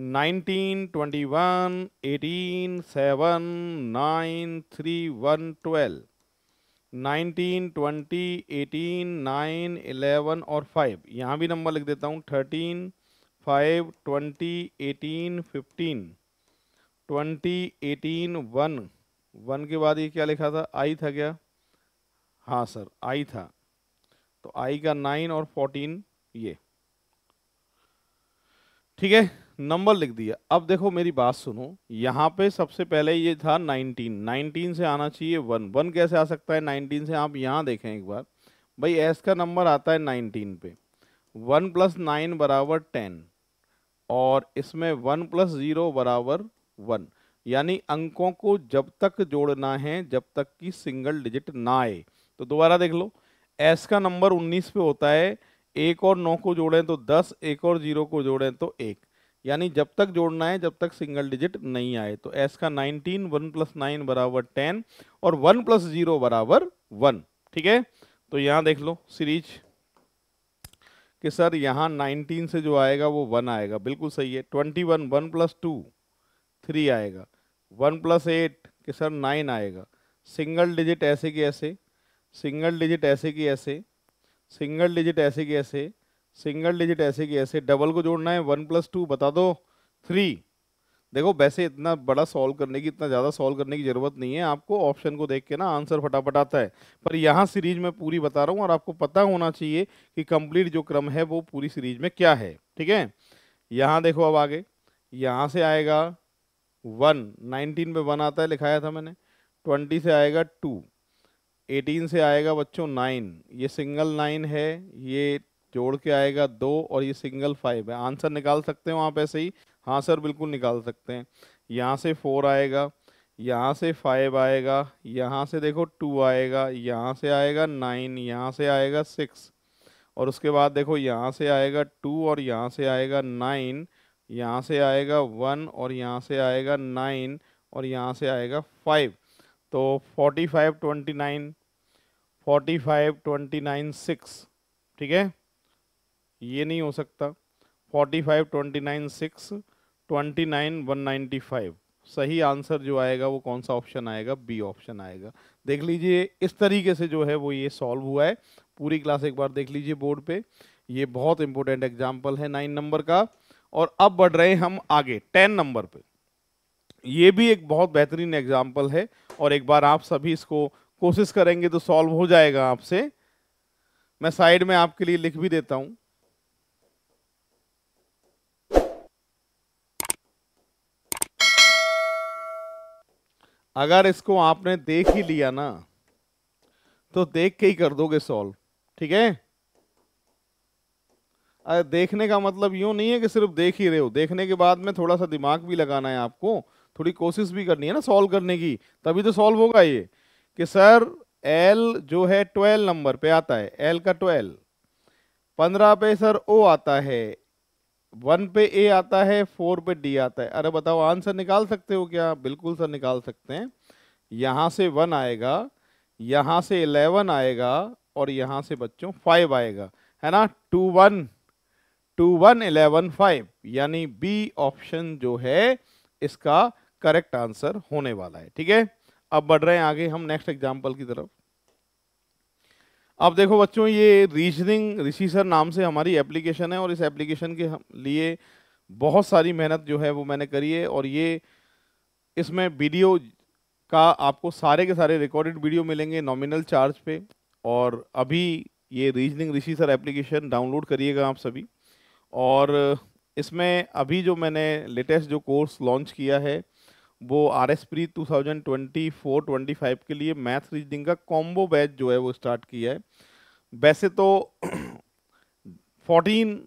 19, 21, 18, 7, 9, 3, 1, 12, 19, ट्वेंटी एटीन नाइन 11 और 5 यहाँ भी नंबर लिख देता हूँ 13, 5, 20, 18, 15, 20, 18, वन वन के बाद ये क्या लिखा था आई था क्या हाँ सर आई था तो आई का नाइन और फोर्टीन ये ठीक है नंबर लिख दिया अब देखो मेरी बात सुनो यहाँ पे सबसे पहले ये था नाइनटीन नाइनटीन से आना चाहिए वन वन कैसे आ सकता है नाइनटीन से आप यहाँ देखें एक बार भाई एस का नंबर आता है नाइनटीन पे वन प्लस नाइन बराबर टेन और इसमें वन प्लस ज़ीरो बराबर वन यानी अंकों को जब तक जोड़ना है जब तक कि सिंगल डिजिट ना आए तो दोबारा देख लो एस का नंबर 19 पे होता है एक और नौ को जोड़ें तो दस एक और जीरो को जोड़ें तो एक यानी जब तक जोड़ना है जब तक सिंगल डिजिट नहीं आए तो एस का 19 वन प्लस नाइन बराबर टेन और वन प्लस जीरो बराबर वन ठीक है तो यहां देख लो सीरीज कि सर यहाँ 19 से जो आएगा वो वन आएगा बिल्कुल सही है 21 one one plus two three आएगा वन प्लस एट कि सर नाइन आएगा सिंगल डिजिट ऐसे के ऐसे सिंगल डिजिट ऐसे की ऐसे सिंगल डिजिट ऐसे की ऐसे सिंगल डिजिट ऐसे की ऐसे डबल को जोड़ना है वन प्लस टू बता दो थ्री देखो वैसे इतना बड़ा सॉल्व करने की इतना ज़्यादा सॉल्व करने की ज़रूरत नहीं है आपको ऑप्शन को देख के ना आंसर फटाफट आता है पर यहाँ सीरीज में पूरी बता रहा हूँ और आपको पता होना चाहिए कि कंप्लीट जो क्रम है वो पूरी सीरीज में क्या है ठीक है यहाँ देखो अब आगे यहाँ से आएगा वन नाइनटीन पे वन आता है लिखाया था मैंने ट्वेंटी से आएगा टू एटीन से आएगा बच्चों नाइन ये सिंगल नाइन है ये जोड़ के आएगा दो और ये सिंगल फाइव है आंसर निकाल सकते हो वहाँ ऐसे ही हाँ सर बिल्कुल निकाल सकते हैं यहाँ से फोर आएगा यहाँ से फाइव आएगा यहाँ से देखो टू आएगा यहाँ से आएगा नाइन यहाँ से आएगा सिक्स और उसके बाद देखो यहाँ से आएगा टू और यहाँ से आएगा नाइन यहाँ से आएगा वन और यहाँ से आएगा नाइन और यहाँ से आएगा फाइव तो forty five twenty nine forty five twenty nine six ठीक है ये नहीं हो सकता forty five twenty nine six twenty nine one ninety five सही आंसर जो आएगा वो कौन सा ऑप्शन आएगा बी ऑप्शन आएगा देख लीजिए इस तरीके से जो है वो ये सॉल्व हुआ है पूरी क्लास एक बार देख लीजिए बोर्ड पे ये बहुत इंपॉर्टेंट एग्जाम्पल है नाइन नंबर का और अब बढ़ रहे हैं हम आगे टेन नंबर पे ये भी एक बहुत बेहतरीन एग्जाम्पल है और एक बार आप सभी इसको कोशिश करेंगे तो सॉल्व हो जाएगा आपसे मैं साइड में आपके लिए लिख भी देता हूं अगर इसको आपने देख ही लिया ना तो देख के ही कर दोगे सॉल्व ठीक है अरे देखने का मतलब यूं नहीं है कि सिर्फ देख ही रहे हो देखने के बाद में थोड़ा सा दिमाग भी लगाना है आपको थोड़ी कोशिश भी करनी है ना सॉल्व करने की तभी तो सॉल्व होगा ये कि सर एल जो है ट्वेल्व नंबर पे आता है एल का ट्वेल्व पंद्रह पे सर ओ आता है वन पे ए आता है फोर पे डी आता है अरे बताओ आंसर निकाल सकते हो क्या बिल्कुल सर निकाल सकते हैं यहाँ से वन आएगा यहाँ से इलेवन आएगा और यहाँ से बच्चों फाइव आएगा है ना two one two one eleven five यानी बी ऑप्शन जो है इसका करेक्ट आंसर होने वाला है ठीक है अब बढ़ रहे हैं आगे हम नेक्स्ट एग्जाम्पल की तरफ अब देखो बच्चों ये रीजनिंग ऋषि सर नाम से हमारी एप्लीकेशन है और इस एप्लीकेशन के लिए बहुत सारी मेहनत जो है वो मैंने करी है और ये इसमें वीडियो का आपको सारे के सारे रिकॉर्डेड वीडियो मिलेंगे नॉमिनल चार्ज पे और अभी ये reasoning Rishi sir application download करिएगा आप सभी और इसमें अभी जो मैंने लेटेस्ट जो कोर्स लॉन्च किया है वो R S pre two thousand twenty four twenty five के लिए मैथ रीजनिंग का कॉम्बो बैच जो है वो स्टार्ट किया है वैसे तो फोर्टीन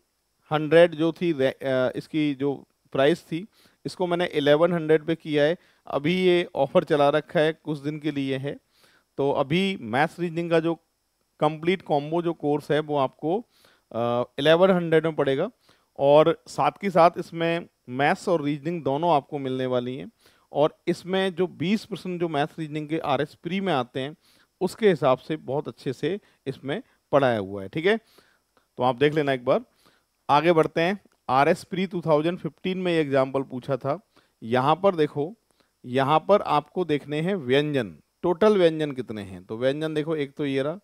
हंड्रेड जो थी इसकी जो प्राइस थी इसको मैंने एलेवन हंड्रेड पर किया है अभी ये ऑफ़र चला रखा है कुछ दिन के लिए है तो अभी मैथ्स रीजनिंग का जो कंप्लीट कॉम्बो जो कोर्स है वो आपको एलेवन हंड्रेड में पड़ेगा और साथ के साथ इसमें मैथ्स और रीजनिंग दोनों आपको मिलने वाली हैं और इसमें जो 20 परसेंट जो मैथ रीजनिंग के आर एस प्री में आते हैं उसके हिसाब से बहुत अच्छे से इसमें पढ़ाया हुआ है ठीक है तो आप देख लेना एक बार आगे बढ़ते हैं आर एस प्री टू में ये एग्जाम्पल पूछा था यहाँ पर देखो यहाँ पर आपको देखने हैं व्यंजन टोटल व्यंजन कितने हैं तो व्यंजन देखो एक तो ये रहा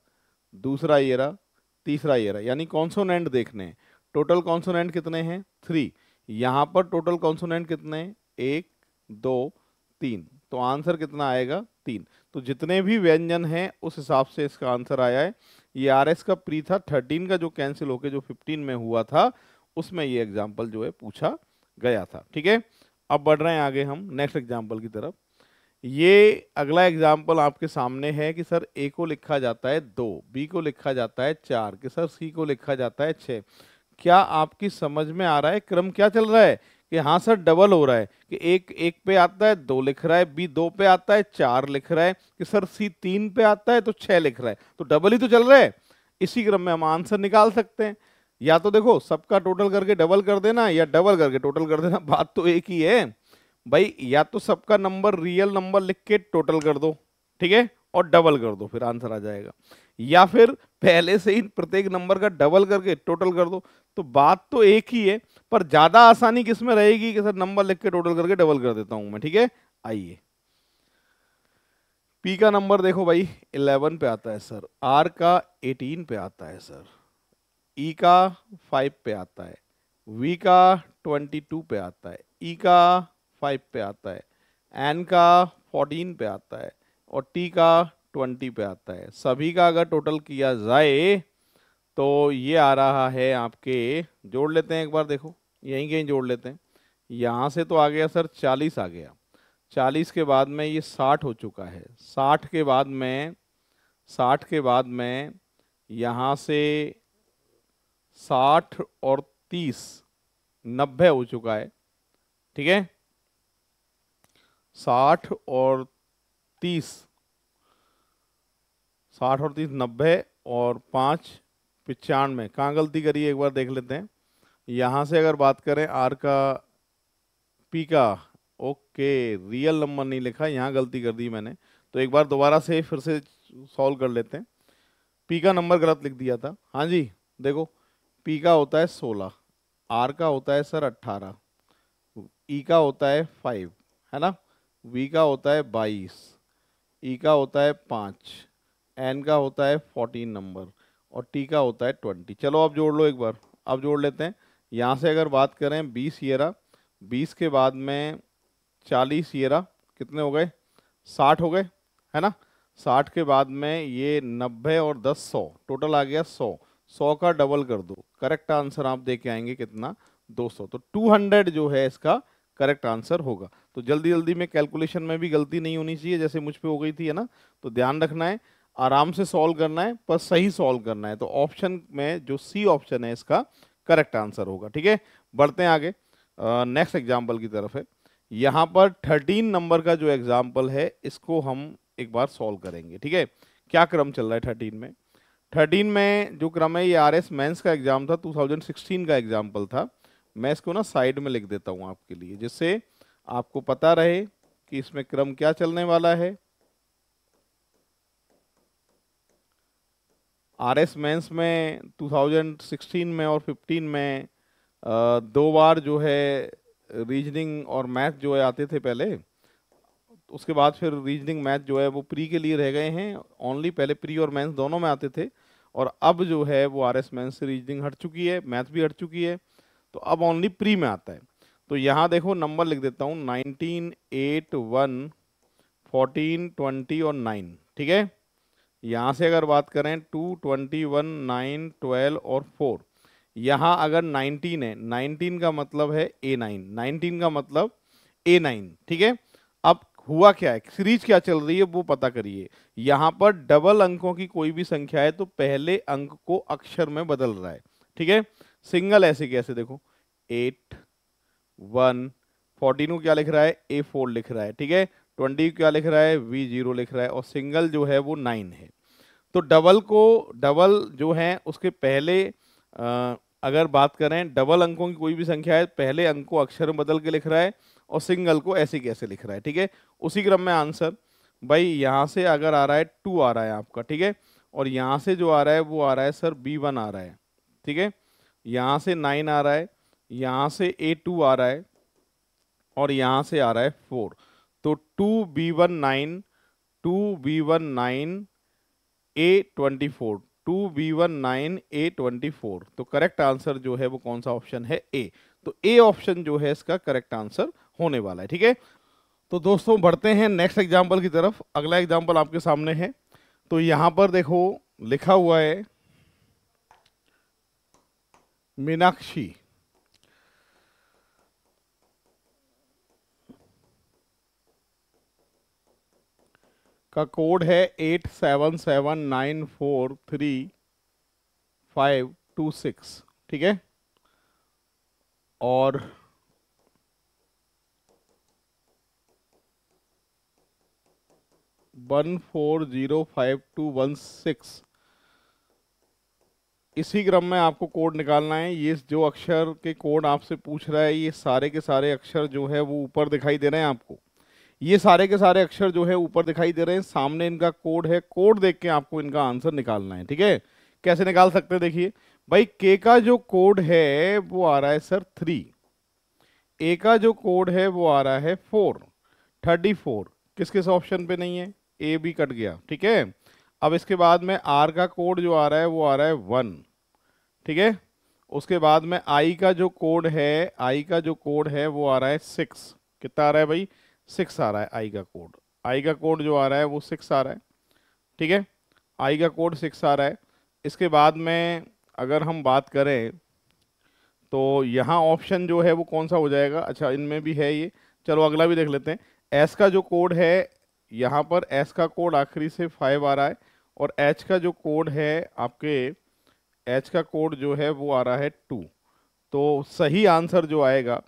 दूसरा ये रहा तीसरा ये रहा यानी कॉन्सोनेंट देखने हैं टोटल कॉन्सोनेंट कितने हैं थ्री यहाँ पर टोटल कॉन्सोनेंट कितने हैं एक दो तीन तो आंसर कितना आएगा तीन तो जितने भी व्यंजन हैं उस हिसाब से इसका आंसर आया है ये आर एस का प्री था थर्टीन का जो कैंसिल होकर जो फिफ्टीन में हुआ था उसमें ये एग्जाम्पल जो है पूछा गया था ठीक है अब बढ़ रहे हैं आगे हम नेक्स्ट एग्जाम्पल की तरफ ये अगला एग्जाम्पल आपके सामने है कि सर ए को लिखा जाता है दो बी को लिखा जाता है चार कि सर सी को लिखा जाता है छः क्या आपकी समझ में आ रहा है क्रम क्या चल रहा है कि हाँ सर डबल हो रहा है कि एक एक पे आता है दो लिख रहा है बी दो पे आता है चार लिख रहा है कि सर सी तीन पे आता है तो छः लिख रहा है तो डबल ही तो चल रहा है इसी क्रम में हम आंसर निकाल सकते हैं या तो देखो सबका टोटल करके डबल कर देना या डबल करके टोटल कर देना बात तो एक ही है भाई या तो सबका नंबर रियल नंबर लिख के टोटल कर दो ठीक है और डबल कर दो फिर आंसर आ जाएगा या फिर पहले से ही प्रत्येक नंबर का डबल करके टोटल कर दो तो बात तो एक ही है पर ज़्यादा आसानी किस में रहेगी कि सर नंबर लिख के टोटल करके डबल कर देता हूं मैं ठीक है आइए पी का नंबर देखो भाई इलेवन पे आता है सर आर का एटीन पे आता है सर ई e का फाइव पे आता है वी का ट्वेंटी टू पे आता है ई e का फाइव पे आता है एन का फोर्टीन पे आता है और टी का ट्वेंटी पे आता है सभी का अगर टोटल किया जाए तो ये आ रहा है आपके जोड़ लेते हैं एक बार देखो यहीं कहीं जोड़ लेते हैं यहाँ से तो आ गया सर चालीस आ गया चालीस के बाद में ये साठ हो चुका है साठ के बाद में साठ के बाद में यहाँ से साठ और तीस नब्बे हो चुका है ठीक है साठ और तीस साठ और तीस नब्बे और पाँच पचानवे कहाँ गलती करी एक बार देख लेते हैं यहाँ से अगर बात करें आर का पी का ओके रियल नंबर नहीं लिखा यहाँ गलती कर दी मैंने तो एक बार दोबारा से फिर से सॉल्व कर लेते हैं पी का नंबर गलत लिख दिया था हाँ जी देखो पी का होता है सोलह आर का होता है सर अट्ठारह ई का होता है फाइव है ना वी का होता है बाईस ई का होता है पाँच एन का होता है फोर्टीन नंबर और टी का होता है ट्वेंटी चलो आप जोड़ लो एक बार आप जोड़ लेते हैं यहाँ से अगर बात करें बीस येरा बीस के बाद में चालीस येरा कितने हो गए साठ हो गए है ना साठ के बाद में ये नब्बे और दस सौ टोटल आ गया सौ सौ का डबल कर दो करेक्ट आंसर आप दे के आएंगे कितना दो सौ तो टू हंड्रेड जो है इसका करेक्ट आंसर होगा तो जल्दी जल्दी में कैलकुलेशन में भी गलती नहीं होनी चाहिए जैसे मुझ पर हो गई थी है ना तो ध्यान रखना है आराम से सॉल्व करना है पर सही सॉल्व करना है तो ऑप्शन में जो सी ऑप्शन है इसका करेक्ट आंसर होगा ठीक है बढ़ते हैं आगे नेक्स्ट एग्जाम्पल की तरफ है यहाँ पर थर्टीन नंबर का जो एग्जाम्पल है इसको हम एक बार सॉल्व करेंगे ठीक है क्या क्रम चल रहा है थर्टीन में थर्टीन में जो क्रम है ये आर एस मैंस का एग्जाम था टू थाउजेंड सिक्सटीन का एग्जाम्पल था मैं इसको ना साइड में लिख देता हूँ आपके लिए जिससे आपको पता रहे कि इसमें क्रम क्या चलने वाला है आर एस में 2016 में और 15 में दो बार जो है रीजनिंग और मैथ जो है आते थे पहले उसके बाद फिर रीजनिंग मैथ जो है वो प्री के लिए रह गए हैं ओनली पहले प्री और मैथ्स दोनों में आते थे और अब जो है वो आर एस मैथ्स से रीजनिंग हट चुकी है मैथ भी हट चुकी है तो अब ओनली प्री में आता है तो यहाँ देखो नंबर लिख देता हूँ nineteen eight one fourteen twenty और नाइन ठीक है यहाँ से अगर बात करें two twenty one nine twelve और फोर यहाँ अगर नाइनटीन है नाइनटीन का मतलब है ए नाइन नाइनटीन का मतलब ए नाइन ठीक है अब हुआ क्या है सीरीज क्या चल रही है वो पता करिए यहाँ पर डबल अंकों की कोई भी संख्या है तो पहले अंक को अक्षर में बदल रहा है ठीक है सिंगल ऐसे कैसे देखो एट वन फोर्टीन को क्या लिख रहा है ए फोर लिख रहा है ठीक है ट्वेंटी क्या लिख रहा है वी जीरो लिख रहा है और सिंगल जो है वो नाइन है तो डबल को डबल जो है उसके पहले आ, अगर बात करें डबल अंकों की कोई भी संख्या है पहले अंक को अक्षर में बदल के लिख रहा है और सिंगल को ऐसे कैसे लिख रहा है ठीक है उसी क्रम में आंसर भाई यहाँ से अगर आ रहा है टू आ रहा है आपका ठीक है और यहाँ से जो आ रहा है वो आ रहा है सर बी वन आ रहा है ठीक है यहाँ से नाइन आ रहा है यहाँ से ए टू आ रहा है और यहाँ से आ रहा है फोर तो two B one nine two B one nine A twenty four two B one nine A twenty four तो करेक्ट आंसर जो है वो कौन सा ऑप्शन है ए तो ए ऑप्शन जो है इसका करेक्ट आंसर होने वाला है ठीक है तो दोस्तों बढ़ते हैं नेक्स्ट एग्जाम्पल की तरफ अगला एग्जाम्पल आपके सामने है तो यहां पर देखो लिखा हुआ है मीनाक्षी का कोड है eight seven seven nine four three five two six ठीक है और one four zero five two one six इसी क्रम में आपको कोड निकालना है ये जो अक्षर के कोड आपसे पूछ रहा है ये सारे के सारे अक्षर जो है वो ऊपर दिखाई दे रहे हैं आपको ये सारे के सारे अक्षर जो है ऊपर दिखाई दे रहे हैं सामने इनका कोड है कोड देख के आपको इनका आंसर निकालना है ठीक है कैसे निकाल सकते हैं देखिए भाई के का जो कोड है वो आ रहा है सर थ्री ए का जो कोड है वो आ रहा है फोर थर्टी फोर किस किस ऑप्शन पे नहीं है ए भी कट गया ठीक है अब इसके बाद में आर का कोड जो आ रहा है वो आ रहा है वन ठीक है उसके बाद में आई का जो कोड है आई का जो कोड है वो आ रहा है सिक्स कितना आ रहा है भाई सिक्स आ रहा है आई का कोड आई का कोड जो आ रहा है वो सिक्स आ रहा है ठीक है आई का कोड सिक्स आ रहा है इसके बाद में अगर हम बात करें तो यहाँ ऑप्शन जो है वो कौन सा हो जाएगा अच्छा इनमें भी है ये चलो अगला भी देख लेते हैं एस का जो कोड है यहाँ पर एस का कोड आखिरी से फाइव आ रहा है और एच का जो कोड है आपके एच का कोड जो है वो आ रहा है टू तो सही आंसर जो आएगा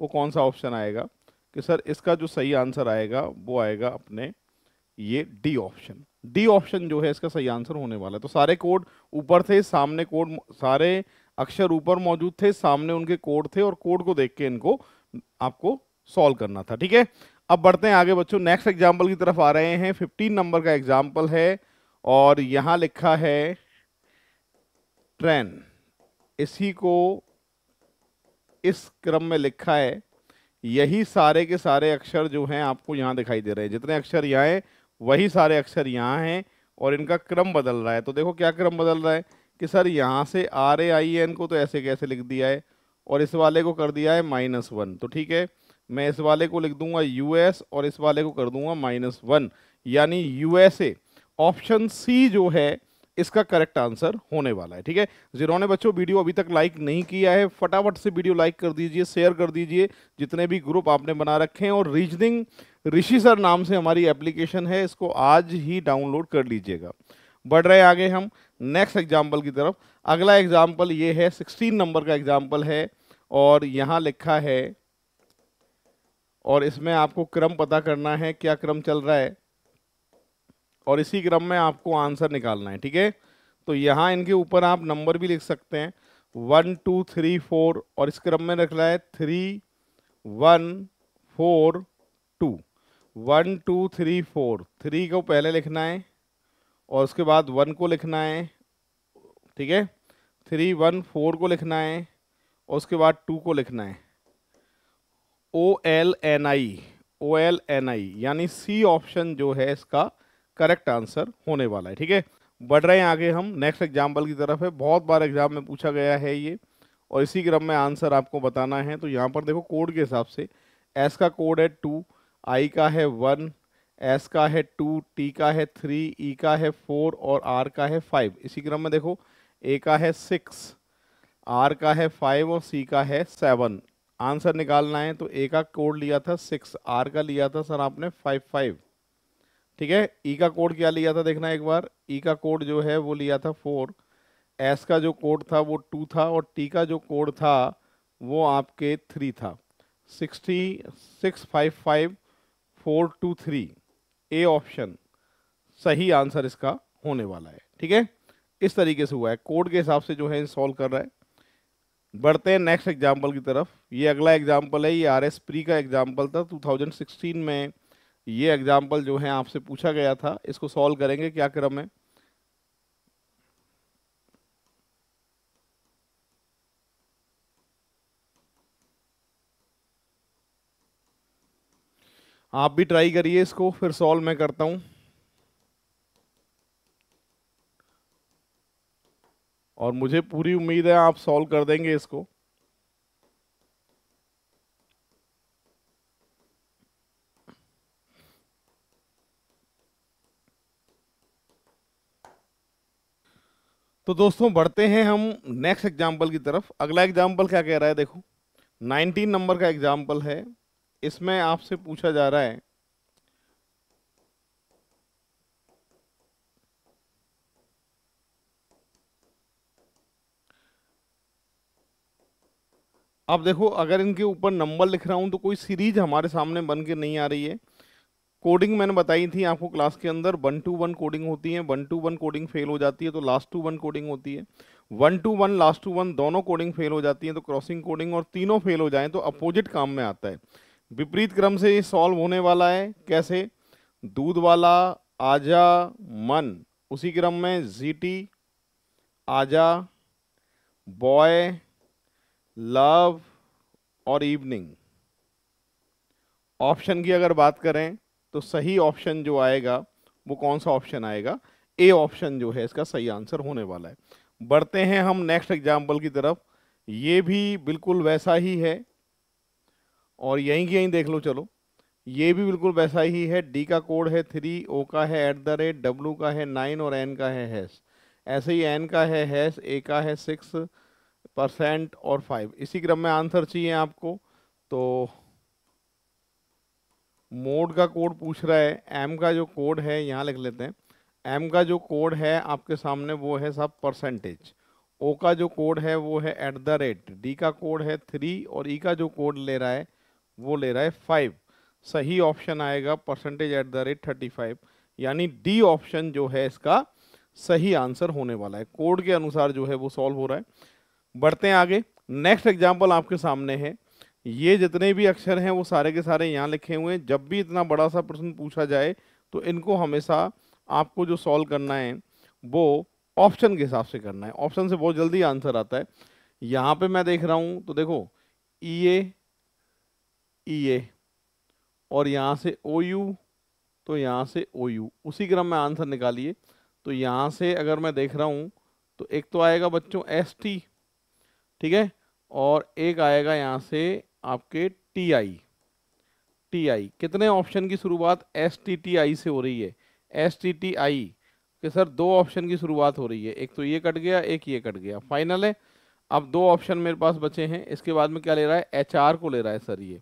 वो कौन सा ऑप्शन आएगा कि सर इसका जो सही आंसर आएगा वो आएगा अपने ये डी ऑप्शन डी ऑप्शन जो है इसका सही आंसर होने वाला है तो सारे कोड ऊपर थे सामने कोड सारे अक्षर ऊपर मौजूद थे सामने उनके कोड थे और कोड को देख के इनको आपको सॉल्व करना था ठीक है अब बढ़ते हैं आगे बच्चों नेक्स्ट एग्जाम्पल की तरफ आ रहे हैं फिफ्टीन नंबर का एग्जाम्पल है और यहां लिखा है ट्रेन इसी को इस क्रम में लिखा है यही सारे के सारे अक्षर जो हैं आपको यहाँ दिखाई दे रहे हैं जितने अक्षर यहाँ हैं वही सारे अक्षर यहाँ हैं और इनका क्रम बदल रहा है तो देखो क्या क्रम बदल रहा है कि सर यहाँ से आर ए आई एन को तो ऐसे कैसे लिख दिया है और इस वाले को कर दिया है माइनस वन तो ठीक है मैं इस वाले को लिख दूंगा यू एस और इस वाले को कर दूंगा माइनस वन यानी U S A option C जो है इसका करेक्ट आंसर होने वाला है ठीक है जिन्होंने बच्चों वीडियो अभी तक लाइक नहीं किया है फटाफट से वीडियो लाइक कर दीजिए शेयर कर दीजिए जितने भी ग्रुप आपने बना रखे हैं और रीजनिंग ऋषि सर नाम से हमारी एप्लीकेशन है इसको आज ही डाउनलोड कर लीजिएगा बढ़ रहे आगे हम नेक्स्ट एग्जाम्पल की तरफ अगला एग्जाम्पल ये है सिक्सटीन नंबर का एग्जाम्पल है और यहाँ लिखा है और इसमें आपको क्रम पता करना है क्या क्रम चल रहा है और इसी क्रम में आपको आंसर निकालना है ठीक है तो यहाँ इनके ऊपर आप नंबर भी लिख सकते हैं वन टू थ्री फोर और इस क्रम में रख रहा है three one four two one two three four three को पहले लिखना है और उसके बाद वन को लिखना है ठीक है थ्री वन फोर को लिखना है और उसके बाद टू को लिखना है O L N I O L N I यानी सी ऑप्शन जो है इसका करेक्ट आंसर होने वाला है ठीक है बढ़ रहे हैं आगे हम नेक्स्ट एग्जाम्पल की तरफ है बहुत बार एग्जाम में पूछा गया है ये और इसी क्रम में आंसर आपको बताना है तो यहाँ पर देखो कोड के हिसाब से एस का कोड है टू आई का है वन एस का है टू टी का है थ्री ई e का है फोर और आर का है फाइव इसी क्रम में देखो ए का है सिक्स आर का है फाइव और सी का है सेवन आंसर निकालना है तो ए का कोड लिया था सिक्स आर का लिया था सर आपने फाइव फाइव ठीक है ई e का कोड क्या लिया था देखना एक बार ई e का कोड जो है वो लिया था फोर एस का जो कोड था वो टू था और टी का जो कोड था वो आपके थ्री था sixty six five five four two three A option सही आंसर इसका होने वाला है ठीक है इस तरीके से हुआ है कोड के हिसाब से जो है सॉल्व कर रहा है बढ़ते हैं नेक्स्ट एग्जाम्पल की तरफ ये अगला एग्जाम्पल है ये आर एस प्री का एग्जाम्पल था 2016 में ये एग्जाम्पल जो है आपसे पूछा गया था इसको सॉल्व करेंगे क्या क्रम है आप भी ट्राई करिए इसको फिर सॉल्व मैं करता हूं और मुझे पूरी उम्मीद है आप सॉल्व कर देंगे इसको तो दोस्तों बढ़ते हैं हम नेक्स्ट एग्जाम्पल की तरफ अगला एग्जाम्पल क्या कह रहा है देखो 19 नंबर का एग्जाम्पल है इसमें आपसे पूछा जा रहा है अब देखो अगर इनके ऊपर नंबर लिख रहा हूं तो कोई सीरीज हमारे सामने बन के नहीं आ रही है कोडिंग मैंने बताई थी आपको क्लास के अंदर वन टू वन कोडिंग होती है one two one coding fail हो जाती है तो लास्ट टू वन कोडिंग होती है one two one last two one दोनों कोडिंग फेल हो जाती है तो क्रॉसिंग कोडिंग और तीनों फेल हो जाए तो अपोजिट काम में आता है विपरीत क्रम से ये सॉल्व होने वाला है कैसे दूध वाला आजा मन उसी क्रम में जी आजा बॉय लव और इवनिंग ऑप्शन की अगर बात करें तो सही ऑप्शन जो आएगा वो कौन सा ऑप्शन आएगा ए ऑप्शन जो है इसका सही आंसर होने वाला है बढ़ते हैं हम नेक्स्ट एग्जाम्पल की तरफ ये भी बिल्कुल वैसा ही है और यहीं की यहीं देख लो चलो ये भी बिल्कुल वैसा ही है डी का कोड है थ्री ओ का है एट द रेट डब्लू का है नाइन और एन का है हैश ऐसे ही एन का है हैश ए का है सिक्स परसेंट और फाइव इसी क्रम में आंसर चाहिए आपको तो मोड का कोड पूछ रहा है एम का जो कोड है यहाँ लिख लेते हैं एम का जो कोड है आपके सामने वो है सब परसेंटेज ओ का जो कोड है वो है एट द रेट डी का कोड है थ्री और ई e का जो कोड ले रहा है वो ले रहा है फाइव सही ऑप्शन आएगा percentage at the rate thirty five यानी डी ऑप्शन जो है इसका सही आंसर होने वाला है कोड के अनुसार जो है वो सॉल्व हो रहा है बढ़ते हैं आगे नेक्स्ट एग्जाम्पल आपके सामने है ये जितने भी अक्षर हैं वो सारे के सारे यहाँ लिखे हुए हैं जब भी इतना बड़ा सा प्रश्न पूछा जाए तो इनको हमेशा आपको जो सॉल्व करना है वो ऑप्शन के हिसाब से करना है ऑप्शन से बहुत जल्दी आंसर आता है यहाँ पे मैं देख रहा हूँ तो देखो ई ए ई ए और यहाँ से ओ यू तो यहाँ से ओ यू उसी क्रम में आंसर निकालिए तो यहाँ से अगर मैं देख रहा हूँ तो एक तो आएगा बच्चों एस टी ठीक है और एक आएगा यहाँ से आपके टी आई टी आई कितने ऑप्शन की शुरुआत एस टी टी आई से हो रही है एस टी टी आई के सर दो ऑप्शन की शुरुआत हो रही है एक तो ये कट गया एक ये कट गया फाइनल है अब दो ऑप्शन मेरे पास बचे हैं इसके बाद में क्या ले रहा है एच आर को ले रहा है सर ये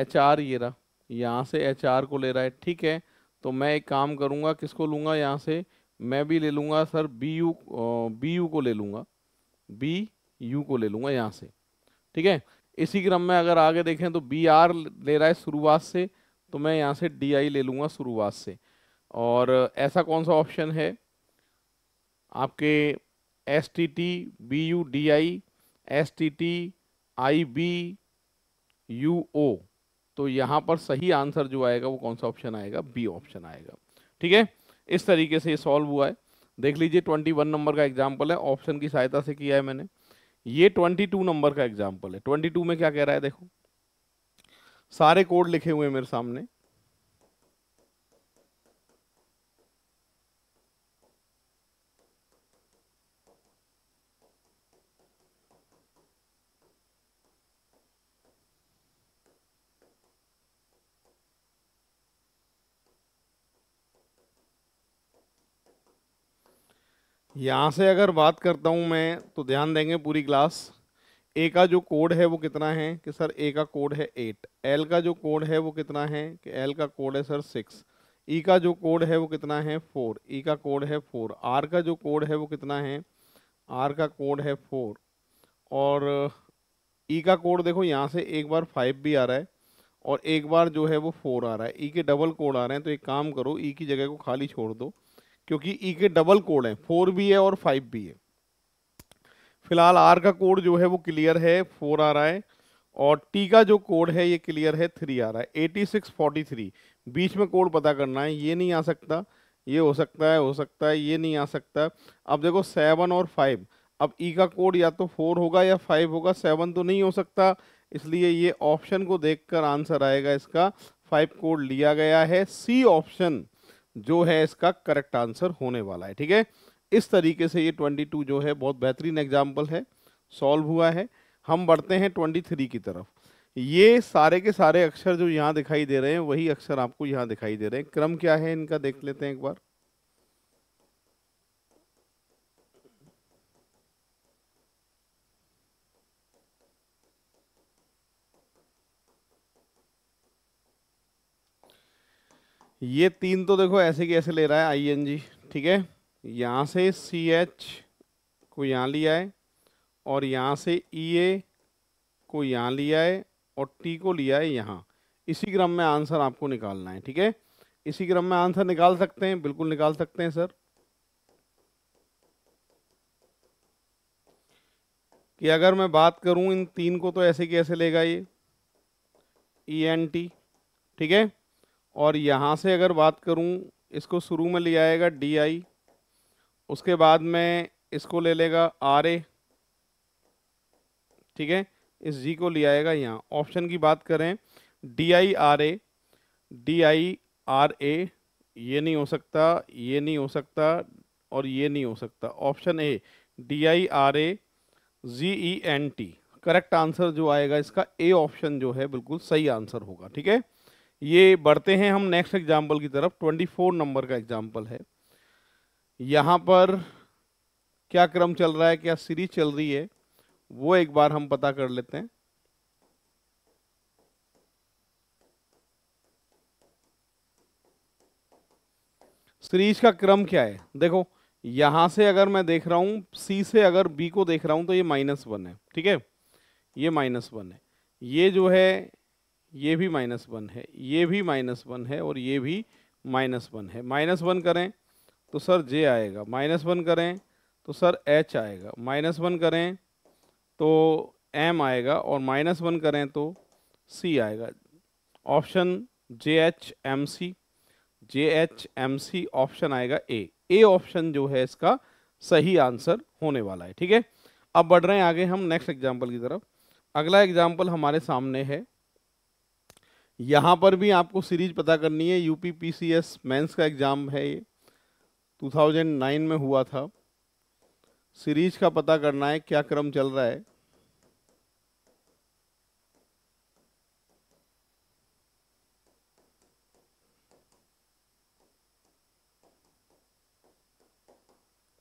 एच आर ये रहा यहाँ से एच आर को ले रहा है ठीक है तो मैं एक काम करूँगा किसको लूँगा यहाँ से मैं भी ले लूँगा sir B U B U को ले लूँगा बी यू को ले लूँगा यहाँ से ठीक है इसी क्रम में अगर आगे देखें तो बी आर ले रहा है शुरुआत से तो मैं यहाँ से डी आई ले लूँगा शुरुआत से और ऐसा कौन सा ऑप्शन है आपके S T T B U D I S T T I B U O तो यहाँ पर सही आंसर जो आएगा वो कौन सा ऑप्शन आएगा बी ऑप्शन आएगा ठीक है इस तरीके से ये सॉल्व हुआ है देख लीजिए ट्वेंटी वन नंबर का एग्जाम्पल है ऑप्शन की सहायता से किया है मैंने ये 22 नंबर का एग्जाम्पल है 22 में क्या कह रहा है देखो सारे कोड लिखे हुए मेरे सामने यहाँ से अगर बात करता हूँ मैं तो ध्यान देंगे पूरी क्लास ए का जो कोड है वो कितना है कि सर ए का कोड है एट एल का जो कोड है वो कितना है कि एल का कोड है सर सिक्स ई e का जो कोड है वो कितना है फोर ई e का कोड है फोर आर का जो कोड है वो कितना है आर का कोड है फोर और ई e का कोड देखो यहाँ से एक बार फाइव भी आ रहा है और एक बार जो है वो फोर आ रहा है ई e के डबल कोड आ रहे हैं तो एक काम करो ई e की जगह को खाली छोड़ दो क्योंकि ई e के डबल कोड हैं फोर भी है और फाइव भी है फिलहाल आर का कोड जो है वो क्लियर है फोर आ रहा है और टी का जो कोड है ये क्लियर है थ्री आ रहा है एटी सिक्स फोर्टी थ्री बीच में कोड पता करना है ये नहीं आ सकता ये हो सकता है हो सकता है ये नहीं आ सकता अब देखो सेवन और फाइव अब ई e का कोड या तो फोर होगा या फाइव होगा सेवन तो नहीं हो सकता इसलिए ये ऑप्शन को देखकर आंसर आएगा इसका फाइव कोड लिया गया है सी ऑप्शन जो है इसका करेक्ट आंसर होने वाला है ठीक है इस तरीके से ये 22 जो है बहुत बेहतरीन एग्जाम्पल है सॉल्व हुआ है हम बढ़ते हैं 23 की तरफ ये सारे के सारे अक्षर जो यहाँ दिखाई दे रहे हैं वही अक्षर आपको यहाँ दिखाई दे रहे हैं क्रम क्या है इनका देख लेते हैं एक बार ये तीन तो देखो ऐसे की ऐसे ले रहा है आई एन जी ठीक है यहाँ से सी एच को यहाँ लिया है और यहाँ से ई e ए को यहाँ लिया है और टी को लिया है यहाँ इसी क्रम में आंसर आपको निकालना है ठीक है इसी क्रम में आंसर निकाल सकते हैं बिल्कुल निकाल सकते हैं सर कि अगर मैं बात करूं इन तीन को तो ऐसे कैसे लेगा ये ई एन टी ठीक है और यहाँ से अगर बात करूँ इसको शुरू में ले आएगा डी आई उसके बाद में इसको ले लेगा आर ए ठीक है इस जी को ले आएगा यहाँ ऑप्शन की बात करें D I R A D I R A ये नहीं हो सकता ये नहीं हो सकता और ये नहीं हो सकता option A D I R A G E N T correct answer जो आएगा इसका ए ऑप्शन जो है बिल्कुल सही आंसर होगा ठीक है ये बढ़ते हैं हम नेक्स्ट एग्जाम्पल की तरफ 24 नंबर का एग्जाम्पल है यहाँ पर क्या क्रम चल रहा है क्या सीरीज चल रही है वो एक बार हम पता कर लेते हैं सीरीज का क्रम क्या है देखो यहां से अगर मैं देख रहा हूं सी से अगर बी को देख रहा हूं तो ये माइनस वन है ठीक है ये माइनस वन है ये जो है ये भी माइनस वन है ये भी माइनस वन है और ये भी माइनस वन है माइनस वन करें तो सर जे आएगा माइनस वन करें तो सर एच आएगा माइनस वन करें तो एम आएगा और माइनस वन करें तो सी आएगा option J H M C J H M C option आएगा ए ए ऑप्शन जो है इसका सही आंसर होने वाला है ठीक है अब बढ़ रहे हैं आगे हम नेक्स्ट एग्जाम्पल की तरफ अगला एग्जाम्पल हमारे सामने है यहाँ पर भी आपको सीरीज पता करनी है U P P C S का एग्ज़ाम है ये 2009 में हुआ था सीरीज का पता करना है क्या क्रम चल रहा है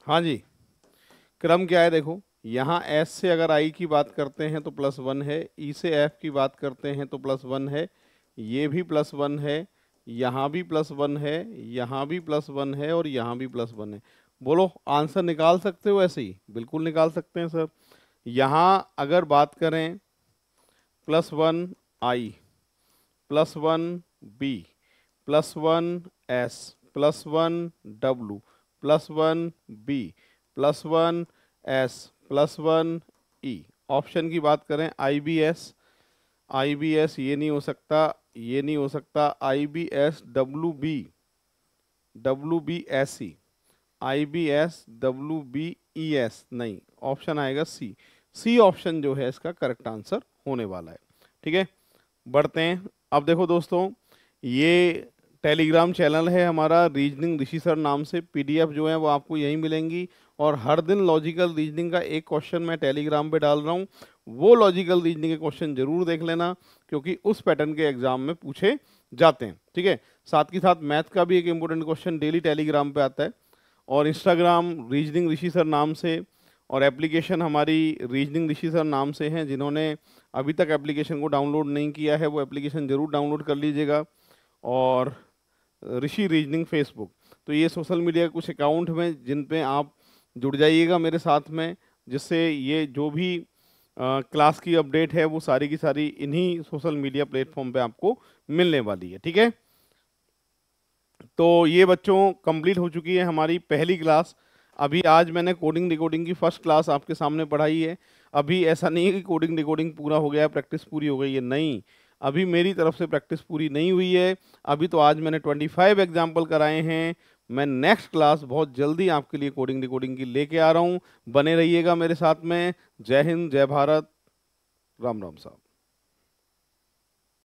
हाँ जी क्रम क्या है देखो यहाँ एस से अगर आई की बात करते हैं तो प्लस वन है ई से एफ की बात करते हैं तो प्लस वन है ये भी प्लस वन है यहाँ भी प्लस वन है यहाँ भी प्लस वन है और यहाँ भी प्लस वन है बोलो आंसर निकाल सकते हो ऐसे ही बिल्कुल निकाल सकते हैं सर यहाँ अगर बात करें plus one I plus one B plus one S plus one W plus one B plus one S plus one E option की बात करें I B S I B S ये नहीं हो सकता ये नहीं हो सकता I B S W B W B S C I B S W B E S नहीं ऑप्शन आएगा सी सी ऑप्शन जो है इसका करेक्ट आंसर होने वाला है ठीक है बढ़ते हैं अब देखो दोस्तों ये टेलीग्राम चैनल है हमारा रीजनिंग ऋषि सर नाम से पीडीएफ जो है वो आपको यहीं मिलेंगी और हर दिन लॉजिकल रीजनिंग का एक क्वेश्चन मैं टेलीग्राम पे डाल रहा हूँ वो लॉजिकल रीजनिंग के क्वेश्चन जरूर देख लेना क्योंकि उस पैटर्न के एग्जाम में पूछे जाते हैं ठीक है साथ ही साथ मैथ का भी एक इम्पोर्टेंट क्वेश्चन डेली टेलीग्राम पे आता है और इंस्टाग्राम रीजनिंग ऋषि सर नाम से और एप्लीकेशन हमारी रीजनिंग ऋषि सर नाम से हैं जिन्होंने अभी तक एप्लीकेशन को डाउनलोड नहीं किया है वो एप्लीकेशन ज़रूर डाउनलोड कर लीजिएगा और ऋषि रीजनिंग फेसबुक तो ये सोशल मीडिया के कुछ अकाउंट हैं जिन पे आप जुड़ जाइएगा मेरे साथ में जिससे ये जो भी क्लास की अपडेट है वो सारी की सारी इन्हीं सोशल मीडिया प्लेटफॉर्म पे आपको मिलने वाली है ठीक है तो ये बच्चों कंप्लीट हो चुकी है हमारी पहली क्लास अभी आज मैंने कोडिंग रिकॉर्डिंग की फर्स्ट क्लास आपके सामने पढ़ाई है अभी ऐसा नहीं है कि कोडिंग रिकॉर्डिंग पूरा हो गया है प्रैक्टिस पूरी हो गई है नहीं अभी मेरी तरफ से प्रैक्टिस पूरी नहीं हुई है अभी तो आज मैंने 25 एग्जाम्पल कराए हैं मैं नेक्स्ट क्लास बहुत जल्दी आपके लिए कोडिंग डिकोडिंग की लेके आ रहा हूँ बने रहिएगा मेरे साथ में जय हिंद जय भारत राम राम साहब